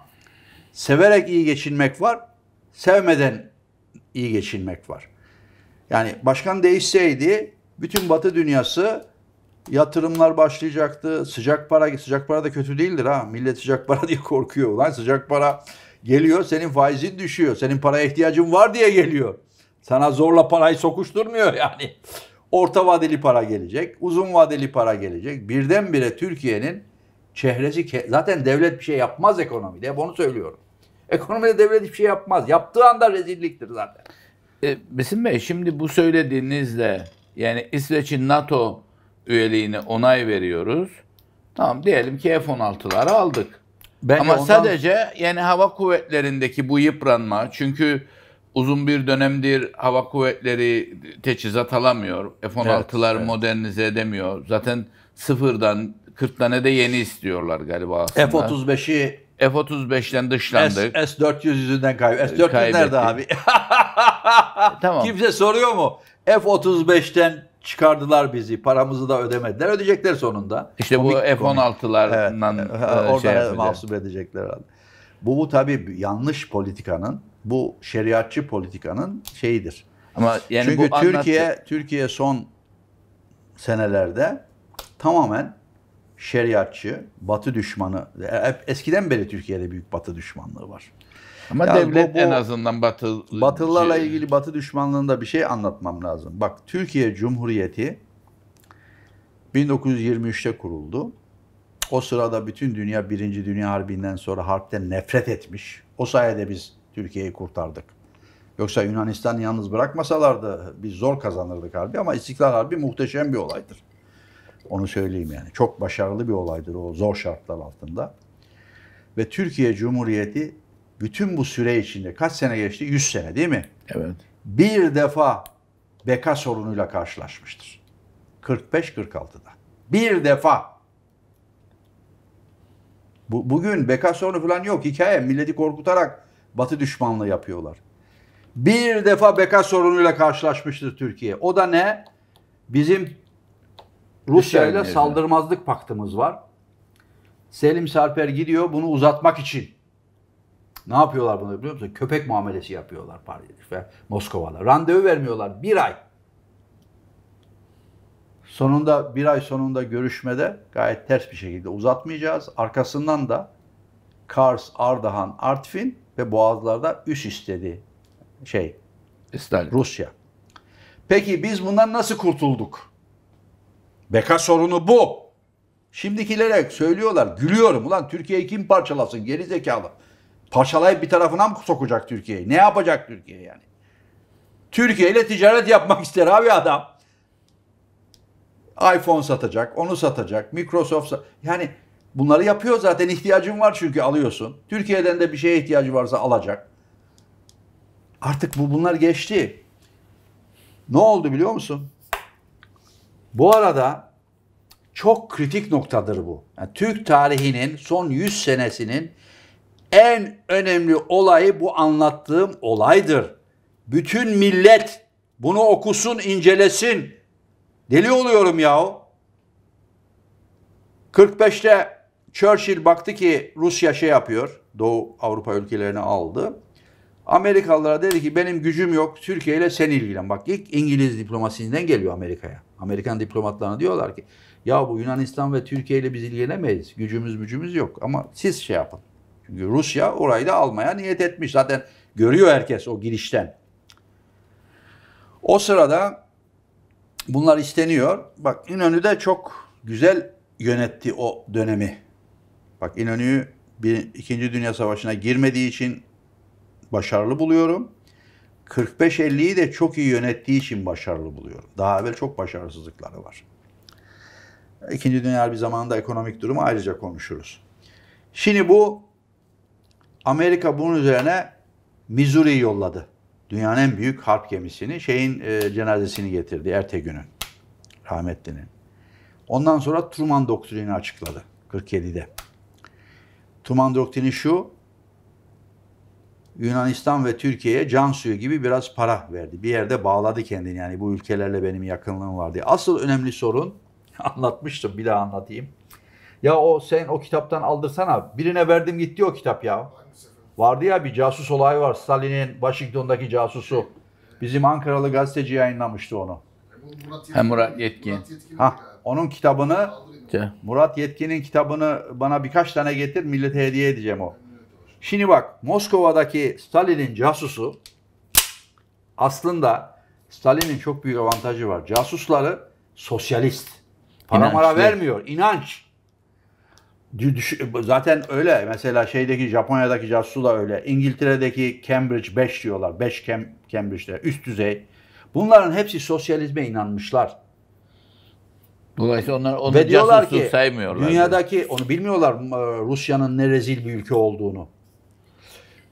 Speaker 2: severek iyi geçinmek var, sevmeden iyi geçinmek var. Yani başkan değişseydi bütün Batı dünyası yatırımlar başlayacaktı. Sıcak para, sıcak para da kötü değildir ha. Millet sıcak para diye korkuyor. Lan sıcak para geliyor, senin faizin düşüyor. Senin paraya ihtiyacın var diye geliyor. Sana zorla parayı sokuşturmuyor yani. Orta vadeli para gelecek, uzun vadeli para gelecek. Birdenbire Türkiye'nin Çehresi ke- zaten devlet bir şey yapmaz ekonomide. Hep onu söylüyorum. Ekonomide devlet hiçbir şey yapmaz. Yaptığı anda rezilliktir zaten.
Speaker 1: E, Besim Bey şimdi bu söylediğinizle yani İsveç'in NATO üyeliğine onay veriyoruz. Tamam diyelim ki F-16'ları aldık.
Speaker 2: Bence Ama ondan... sadece
Speaker 1: yani hava kuvvetlerindeki bu yıpranma çünkü uzun bir dönemdir hava kuvvetleri teçhizat alamıyor. F-16'lar evet, evet. modernize edemiyor. Zaten sıfırdan 40 tane de yeni istiyorlar galiba aslında.
Speaker 2: F-35'i
Speaker 1: F-35'ten dışlandık.
Speaker 2: S, 400 yüzünden kaybettik. S-400 nerede abi? (laughs) E, tamam. Kimse soruyor mu? F-35'ten çıkardılar bizi. Paramızı da ödemediler. Ödeyecekler sonunda. İşte komik, bu F-16'larından evet, e, şey oradan yapacak. mahsup edecekler herhalde. Bu, bu tabii yanlış politikanın, bu şeriatçı politikanın şeyidir.
Speaker 1: Ama yani Çünkü bu Türkiye anlattı.
Speaker 2: Türkiye son senelerde tamamen şeriatçı, batı düşmanı. E, eskiden beri Türkiye'de büyük batı düşmanlığı var. Ama yani devlet bu, bu, en azından batı... Batılılarla şey- ilgili batı düşmanlığında bir şey anlatmam lazım. Bak Türkiye Cumhuriyeti 1923'te kuruldu. O sırada bütün dünya Birinci Dünya Harbi'nden sonra harpte nefret etmiş. O sayede biz Türkiye'yi kurtardık. Yoksa Yunanistan'ı yalnız bırakmasalardı biz zor kazanırdık harbi ama İstiklal Harbi muhteşem bir olaydır. Onu söyleyeyim yani. Çok başarılı bir olaydır o zor şartlar altında. Ve Türkiye Cumhuriyeti bütün bu süre içinde kaç sene geçti? 100 sene değil mi? Evet. Bir defa beka sorunuyla karşılaşmıştır. 45-46'da. Bir defa. Bu, bugün beka sorunu falan yok. Hikaye milleti korkutarak batı düşmanlığı yapıyorlar. Bir defa beka sorunuyla karşılaşmıştır Türkiye. O da ne? Bizim Rusya ile saldırmazlık paktımız var. Selim Sarper gidiyor bunu uzatmak için. Ne yapıyorlar bunu biliyor musun? Köpek muamelesi yapıyorlar Paris ve Moskova'da. Randevu vermiyorlar bir ay. Sonunda bir ay sonunda görüşmede gayet ters bir şekilde uzatmayacağız. Arkasından da Kars, Ardahan, Artvin ve Boğazlar'da üst istedi şey İstalin. Rusya. Peki biz bundan nasıl kurtulduk? Beka sorunu bu. Şimdikilere söylüyorlar. Gülüyorum. Ulan Türkiye'yi kim parçalasın? Geri zekalı. Parçalayıp bir tarafına mı sokacak Türkiye'yi? Ne yapacak Türkiye yani? Türkiye ile ticaret yapmak ister abi adam. iPhone satacak, onu satacak, Microsoft sat Yani bunları yapıyor zaten ihtiyacın var çünkü alıyorsun. Türkiye'den de bir şeye ihtiyacı varsa alacak. Artık bu bunlar geçti. Ne oldu biliyor musun? Bu arada çok kritik noktadır bu. Yani Türk tarihinin son 100 senesinin en önemli olayı bu anlattığım olaydır. Bütün millet bunu okusun, incelesin. Deli oluyorum yahu. 45'te Churchill baktı ki Rusya şey yapıyor. Doğu Avrupa ülkelerini aldı. Amerikalılara dedi ki benim gücüm yok Türkiye ile sen ilgilen. Bak ilk İngiliz diplomasisinden geliyor Amerika'ya. Amerikan diplomatlarına diyorlar ki ya bu Yunanistan ve Türkiye ile biz ilgilenemeyiz. Gücümüz gücümüz yok ama siz şey yapın. Çünkü Rusya orayı da almaya niyet etmiş. Zaten görüyor herkes o girişten. O sırada bunlar isteniyor. Bak İnönü de çok güzel yönetti o dönemi. Bak İnönü'yü bir, Dünya Savaşı'na girmediği için başarılı buluyorum. 45-50'yi de çok iyi yönettiği için başarılı buluyorum. Daha evvel çok başarısızlıkları var. İkinci Dünya bir zamanında ekonomik durumu ayrıca konuşuruz. Şimdi bu Amerika bunun üzerine Missouri'yi yolladı. Dünyanın en büyük harp gemisini şeyin e, cenazesini getirdi Ertegün'ün rahmetlinin. Ondan sonra Truman doktrini açıkladı 47'de. Truman doktrini şu, Yunanistan ve Türkiye'ye can suyu gibi biraz para verdi. Bir yerde bağladı kendini yani bu ülkelerle benim yakınlığım var diye. Asıl önemli sorun (laughs) anlatmıştım bir daha anlatayım. Ya o sen o kitaptan aldırsana. Birine verdim gitti o kitap ya. Vardı ya bir casus olayı var. Stalin'in Washington'daki casusu. Bizim Ankaralı gazeteci yayınlamıştı onu.
Speaker 1: Hem Murat Yetkin ha,
Speaker 2: onun kitabını Murat Yetkin'in kitabını bana birkaç tane getir millete hediye edeceğim o. Şimdi bak Moskova'daki Stalin'in casusu aslında Stalin'in çok büyük avantajı var. Casusları sosyalist.
Speaker 1: Para mara vermiyor.
Speaker 2: İnanç. Zaten öyle. Mesela şeydeki Japonya'daki casusu da öyle. İngiltere'deki Cambridge 5 diyorlar. 5 Cam Cambridge'de üst düzey. Bunların hepsi sosyalizme inanmışlar. Dolayısıyla onlar onu Ve diyorlar ki, saymıyorlar. Dünyadaki onu bilmiyorlar e, Rusya'nın ne rezil bir ülke olduğunu.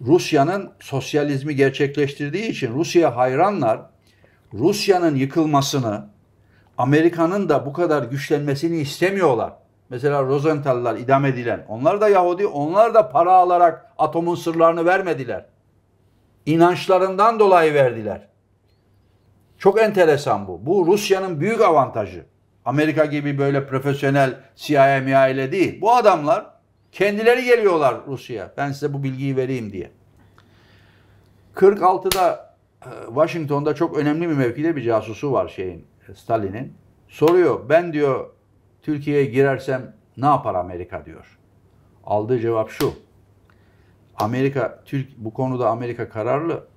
Speaker 2: Rusya'nın sosyalizmi gerçekleştirdiği için Rusya hayranlar Rusya'nın yıkılmasını, Amerika'nın da bu kadar güçlenmesini istemiyorlar. Mesela Rosenthal'lar idam edilen, onlar da Yahudi, onlar da para alarak atomun sırlarını vermediler. İnançlarından dolayı verdiler. Çok enteresan bu. Bu Rusya'nın büyük avantajı. Amerika gibi böyle profesyonel CIA ile değil. Bu adamlar Kendileri geliyorlar Rusya. Ben size bu bilgiyi vereyim diye. 46'da e, Washington'da çok önemli bir mevkide bir casusu var şeyin e, Stalin'in. Soruyor ben diyor Türkiye'ye girersem ne yapar Amerika diyor. Aldığı cevap şu. Amerika Türk bu konuda Amerika kararlı.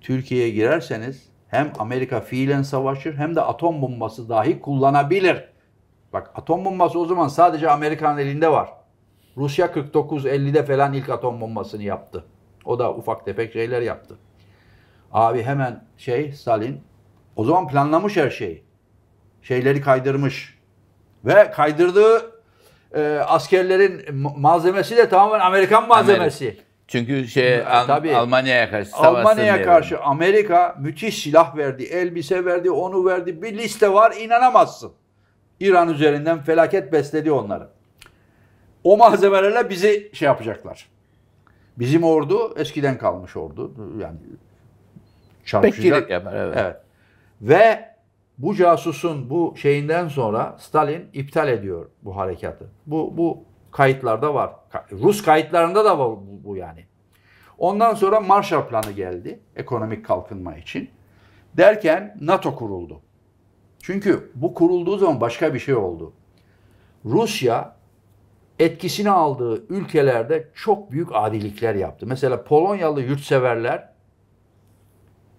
Speaker 2: Türkiye'ye girerseniz hem Amerika fiilen savaşır hem de atom bombası dahi kullanabilir. Bak atom bombası o zaman sadece Amerika'nın elinde var. Rusya 49-50'de falan ilk atom bombasını yaptı. O da ufak tefek şeyler yaptı. Abi hemen şey Stalin o zaman planlamış her şeyi. Şeyleri kaydırmış. Ve kaydırdığı e, askerlerin malzemesi de tamamen Amerikan malzemesi. Amerika.
Speaker 1: Çünkü şey e, Al Almanya'ya karşı Almanya'ya karşı
Speaker 2: Amerika müthiş silah verdi, elbise verdi, onu verdi. Bir liste var inanamazsın. İran üzerinden felaket besledi onları. O malzemelerle bizi şey yapacaklar. Bizim ordu eskiden kalmış ordu. Yani çarpışacak. Yemer, evet. evet. Ve bu casusun bu şeyinden sonra Stalin iptal ediyor bu harekatı. Bu bu kayıtlarda var. Rus kayıtlarında da var bu, bu yani. Ondan sonra Marshall Planı geldi ekonomik kalkınma için. Derken NATO kuruldu. Çünkü bu kurulduğu zaman başka bir şey oldu. Rusya etkisini aldığı ülkelerde çok büyük adilikler yaptı. Mesela Polonyalı yurtseverler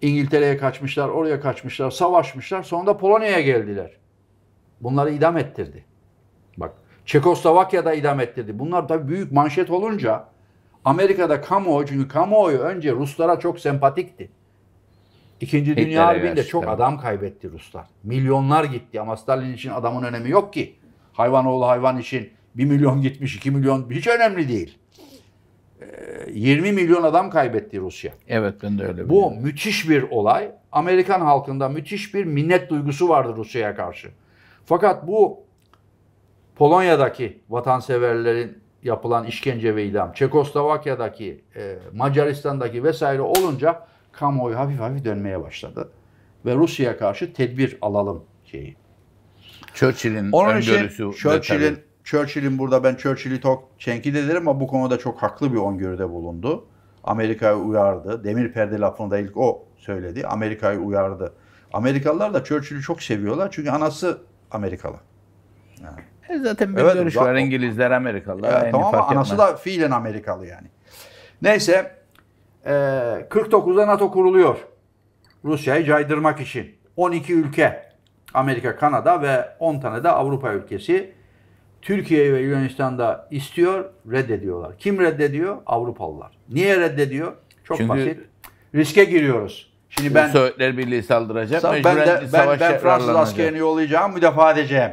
Speaker 2: İngiltere'ye kaçmışlar, oraya kaçmışlar, savaşmışlar. Sonunda Polonya'ya geldiler. Bunları idam ettirdi. Bak Çekoslovakya'da idam ettirdi. Bunlar da büyük manşet olunca Amerika'da kamuoyu çünkü kamuoyu önce Ruslara çok sempatikti. İkinci Hitler Dünya Harbi'nde çok adam kaybetti Ruslar. Milyonlar gitti ama Stalin için adamın önemi yok ki. Hayvan oğlu hayvan için 1 milyon gitmiş, 2 milyon hiç önemli değil. 20 ee, milyon adam kaybetti Rusya. Evet ben de öyle biliyorum. Bu müthiş bir olay. Amerikan halkında müthiş bir minnet duygusu vardı Rusya'ya karşı. Fakat bu Polonya'daki vatanseverlerin yapılan işkence ve idam, Çekoslovakya'daki, e, Macaristan'daki vesaire olunca kamuoyu hafif hafif dönmeye başladı. Ve Rusya'ya karşı tedbir alalım şeyi. Churchill'in öngörüsü. Churchill'in Churchill'in burada ben Churchill'i çok çenki de derim ama bu konuda çok haklı bir öngörüde bulundu. Amerika'yı uyardı. Demir perde lafını da ilk o söyledi. Amerika'yı uyardı. Amerikalılar da Churchill'i çok seviyorlar çünkü anası Amerikalı. Yani. E zaten bir evet, görüş var. İngilizler Amerikalılar. Ya, tamam ama anası da fiilen Amerikalı yani. Neyse e, 49'da NATO kuruluyor. Rusya'yı caydırmak için. 12 ülke Amerika, Kanada ve 10 tane de Avrupa ülkesi Türkiye ve Yunanistan'da istiyor, reddediyorlar. Kim reddediyor? Avrupalılar. Niye reddediyor? Çok Çünkü basit. Riske giriyoruz. Şimdi ben Sovyetler Birliği saldıracak. Ben, de, ben, ben Fransız askerini yollayacağım, müdafaa edeceğim.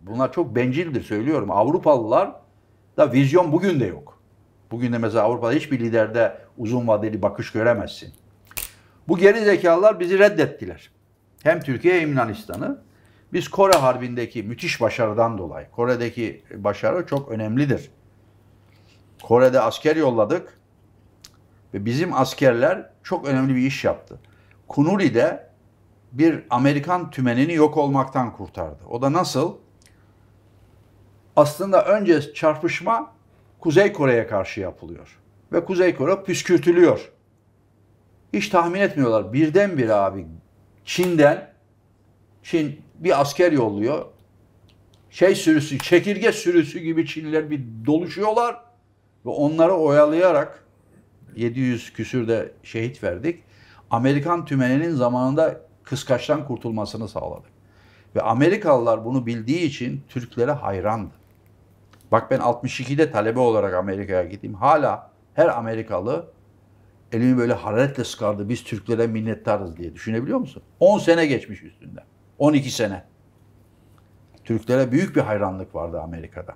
Speaker 2: Bunlar çok bencildir söylüyorum. Avrupalılar da vizyon bugün de yok. Bugün de mesela Avrupa'da hiçbir liderde uzun vadeli bakış göremezsin. Bu geri zekalar bizi reddettiler. Hem Türkiye hem Yunanistan'ı. Biz Kore Harbi'ndeki müthiş başarıdan dolayı, Kore'deki başarı çok önemlidir. Kore'de asker yolladık ve bizim askerler çok önemli bir iş yaptı. Kunuri'de bir Amerikan tümenini yok olmaktan kurtardı. O da nasıl? Aslında önce çarpışma Kuzey Kore'ye karşı yapılıyor. Ve Kuzey Kore püskürtülüyor. Hiç tahmin etmiyorlar. Birdenbire abi Çin'den Çin bir asker yolluyor. Şey sürüsü, çekirge sürüsü gibi Çinliler bir doluşuyorlar ve onları oyalayarak 700 küsürde şehit verdik. Amerikan tümeninin zamanında kıskaçtan kurtulmasını sağladık. Ve Amerikalılar bunu bildiği için Türklere hayrandı. Bak ben 62'de talebe olarak Amerika'ya gittim. Hala her Amerikalı elimi böyle hararetle sıkardı. Biz Türklere minnettarız diye düşünebiliyor musun? 10 sene geçmiş üstünden. 12 sene. Türklere büyük bir hayranlık vardı Amerika'da.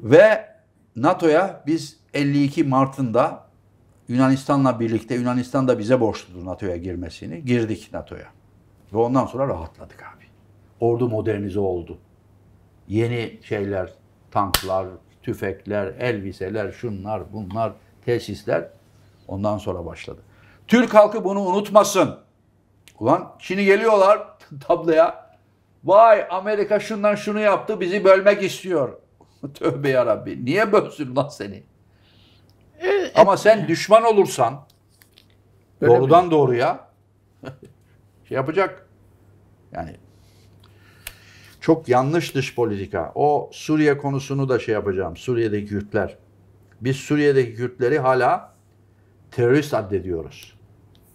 Speaker 2: Ve NATO'ya biz 52 Mart'ında Yunanistan'la birlikte Yunanistan da bize borçludur NATO'ya girmesini. Girdik NATO'ya. Ve ondan sonra rahatladık abi. Ordu modernize oldu. Yeni şeyler, tanklar, tüfekler, elbiseler, şunlar, bunlar, tesisler ondan sonra başladı. Türk halkı bunu unutmasın. Ulan Çin'i geliyorlar (laughs) tabloya. Vay Amerika şundan şunu yaptı bizi bölmek istiyor. (laughs) Tövbe yarabbi. Niye bölsün lan seni? Ama sen düşman olursan Öyle doğrudan mi? doğruya (laughs) şey yapacak. Yani çok yanlış dış politika. O Suriye konusunu da şey yapacağım. Suriye'deki Kürtler. Biz Suriye'deki Kürtleri hala terörist addediyoruz.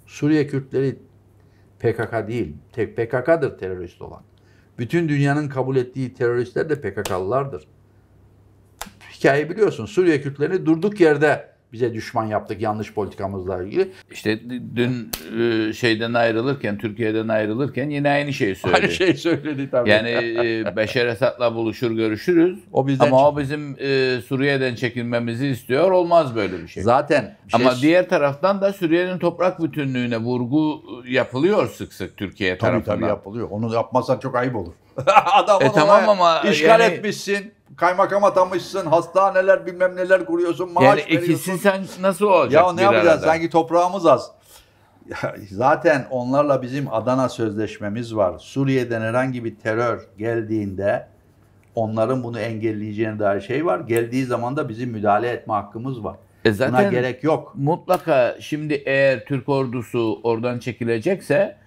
Speaker 2: Suriye Kürtleri PKK değil. Tek PKK'dır terörist olan. Bütün dünyanın kabul ettiği teröristler de PKK'lılardır. Hikayeyi biliyorsun. Suriye Kürtlerini durduk yerde bize düşman yaptık yanlış politikamızla ilgili.
Speaker 1: İşte dün e, şeyden ayrılırken, Türkiye'den ayrılırken yine aynı şeyi söyledi. Aynı şeyi söyledi tabii. Yani e, Beşer Esad'la buluşur görüşürüz. O bizden Ama o bizim e, Suriye'den çekilmemizi istiyor. Olmaz böyle bir şey. Zaten. Şey... Ama diğer taraftan da Suriye'nin toprak bütünlüğüne vurgu
Speaker 2: yapılıyor sık sık Türkiye tabii, tarafından. Tabii tabii yapılıyor. Onu yapmazsan çok ayıp olur. (laughs) Adam e, tamam ama işgal yani... etmişsin kaymakam atamışsın, hastaneler bilmem neler kuruyorsun, maaş yani veriyorsun. Yani sen nasıl olacak? Ya ne yapacağız? Arada? Sanki toprağımız az. zaten onlarla bizim Adana sözleşmemiz var. Suriye'den herhangi bir terör geldiğinde onların bunu engelleyeceğine dair şey var. Geldiği zaman da bizim müdahale etme hakkımız var. E zaten Buna gerek yok. Mutlaka şimdi eğer Türk ordusu oradan
Speaker 1: çekilecekse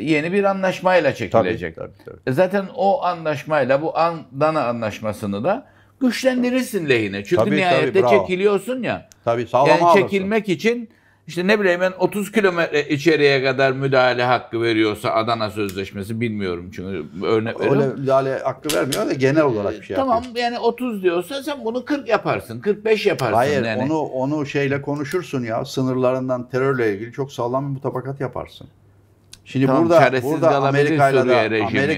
Speaker 1: yeni bir anlaşmayla çekilecek. Tabii, tabii, tabii. E, zaten o anlaşmayla bu an, anlaşmasını da güçlendirirsin lehine. Çünkü tabii, nihayette tabii, çekiliyorsun ya. Tabii sağlam Yani çekilmek için işte ne bileyim ben 30 kilometre içeriye kadar müdahale hakkı veriyorsa Adana Sözleşmesi bilmiyorum çünkü örnek veriyorum. Öyle
Speaker 2: müdahale hakkı vermiyor da genel olarak bir şey e, Tamam
Speaker 1: yapıyor. yani 30 diyorsa sen bunu 40 yaparsın, 45 yaparsın Hayır, yani. onu
Speaker 2: onu şeyle konuşursun ya sınırlarından terörle ilgili çok sağlam bir mutabakat yaparsın. Şimdi tamam, burada burada ile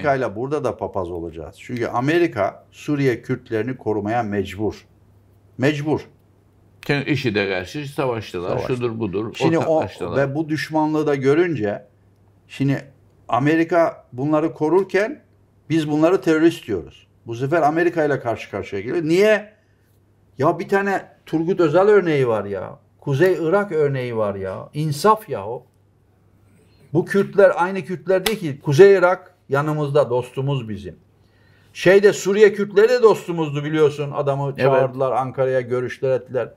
Speaker 2: da ile burada da papaz olacağız. Çünkü Amerika Suriye Kürtlerini korumaya mecbur. Mecbur.
Speaker 1: İşi işi de karşı savaştılar. Savaş. Şudur budur. Şimdi o ve
Speaker 2: bu düşmanlığı da görünce şimdi Amerika bunları korurken biz bunları terörist diyoruz. Bu sefer Amerika ile karşı karşıya geliyor. Niye? Ya bir tane Turgut Özal örneği var ya. Kuzey Irak örneği var ya. İnsaf yahu. Bu Kürtler aynı Kürtler değil ki. Kuzey Irak yanımızda dostumuz bizim. Şeyde Suriye Kürtleri de dostumuzdu biliyorsun. Adamı evet. çağırdılar Ankara'ya görüşler ettiler.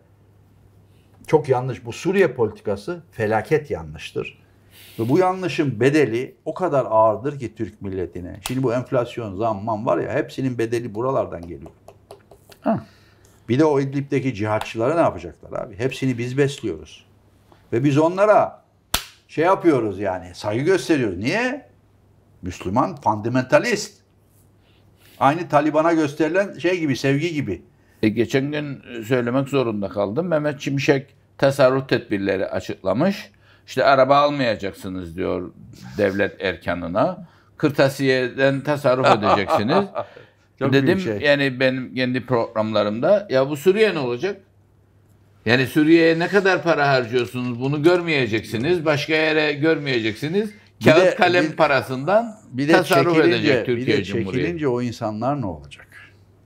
Speaker 2: Çok yanlış. Bu Suriye politikası felaket yanlıştır. Ve bu yanlışın bedeli o kadar ağırdır ki Türk milletine. Şimdi bu enflasyon, zamman var ya hepsinin bedeli buralardan geliyor. Ha. Bir de o İdlib'deki cihatçılara ne yapacaklar abi? Hepsini biz besliyoruz. Ve biz onlara şey yapıyoruz yani saygı gösteriyoruz. Niye? Müslüman fundamentalist. Aynı Taliban'a gösterilen şey gibi, sevgi gibi. E, geçen gün söylemek zorunda
Speaker 1: kaldım. Mehmet Çimşek tasarruf tedbirleri açıklamış. İşte araba almayacaksınız diyor devlet erkanına. Kırtasiyeden tasarruf (laughs) edeceksiniz. Çok Dedim şey. yani benim kendi programlarımda ya bu Suriye ne olacak? Yani Suriye'ye ne kadar para harcıyorsunuz bunu görmeyeceksiniz. Başka yere görmeyeceksiniz. Kağıt bir de, kalem bir, parasından bir de tasarruf çekilince, edecek Türkiye bir de Cumhuriyeti. çekilince
Speaker 2: o insanlar ne olacak?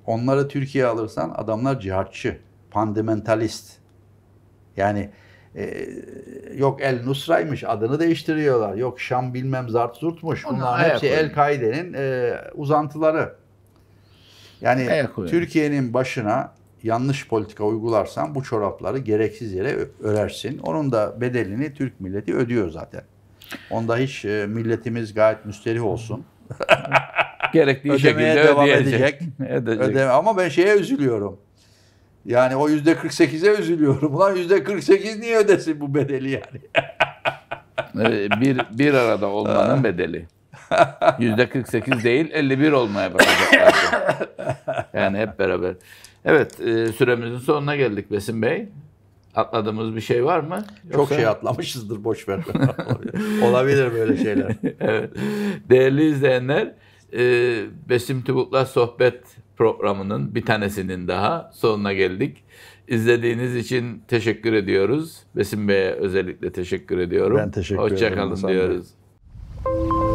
Speaker 2: Onları Türkiye alırsan adamlar cihatçı, fundamentalist. Yani e, yok El Nusra'ymış adını değiştiriyorlar. Yok Şam bilmem zart zurtmuş. Bunların hepsi El Kaide'nin e, uzantıları. Yani Türkiye'nin başına yanlış politika uygularsan bu çorapları gereksiz yere örersin. Onun da bedelini Türk milleti ödüyor zaten. Onda hiç e, milletimiz gayet müsterih olsun. (laughs) Gerekli Ödemeye şekilde devam ödeyecek. edecek. (laughs) edecek. Ödeme. Ama ben şeye üzülüyorum. Yani o yüzde 48'e üzülüyorum. Ulan yüzde 48 niye ödesin bu bedeli yani?
Speaker 1: (laughs) bir, bir arada olmanın bedeli. Yüzde 48 değil 51 olmaya bakacaklar. Yani hep beraber. Evet e, süremizin sonuna geldik Besim Bey. Atladığımız bir şey var mı? Yoksa... Çok şey atlamışızdır boş ver. (laughs)
Speaker 2: Olabilir böyle
Speaker 1: şeyler. (laughs) evet. Değerli izleyenler e, Besim Tübük'la sohbet programının bir tanesinin daha sonuna geldik. İzlediğiniz için teşekkür ediyoruz. Besim Bey'e özellikle teşekkür ediyorum. Ben teşekkür Hoşça ederim. Hoşçakalın diyoruz. Bey.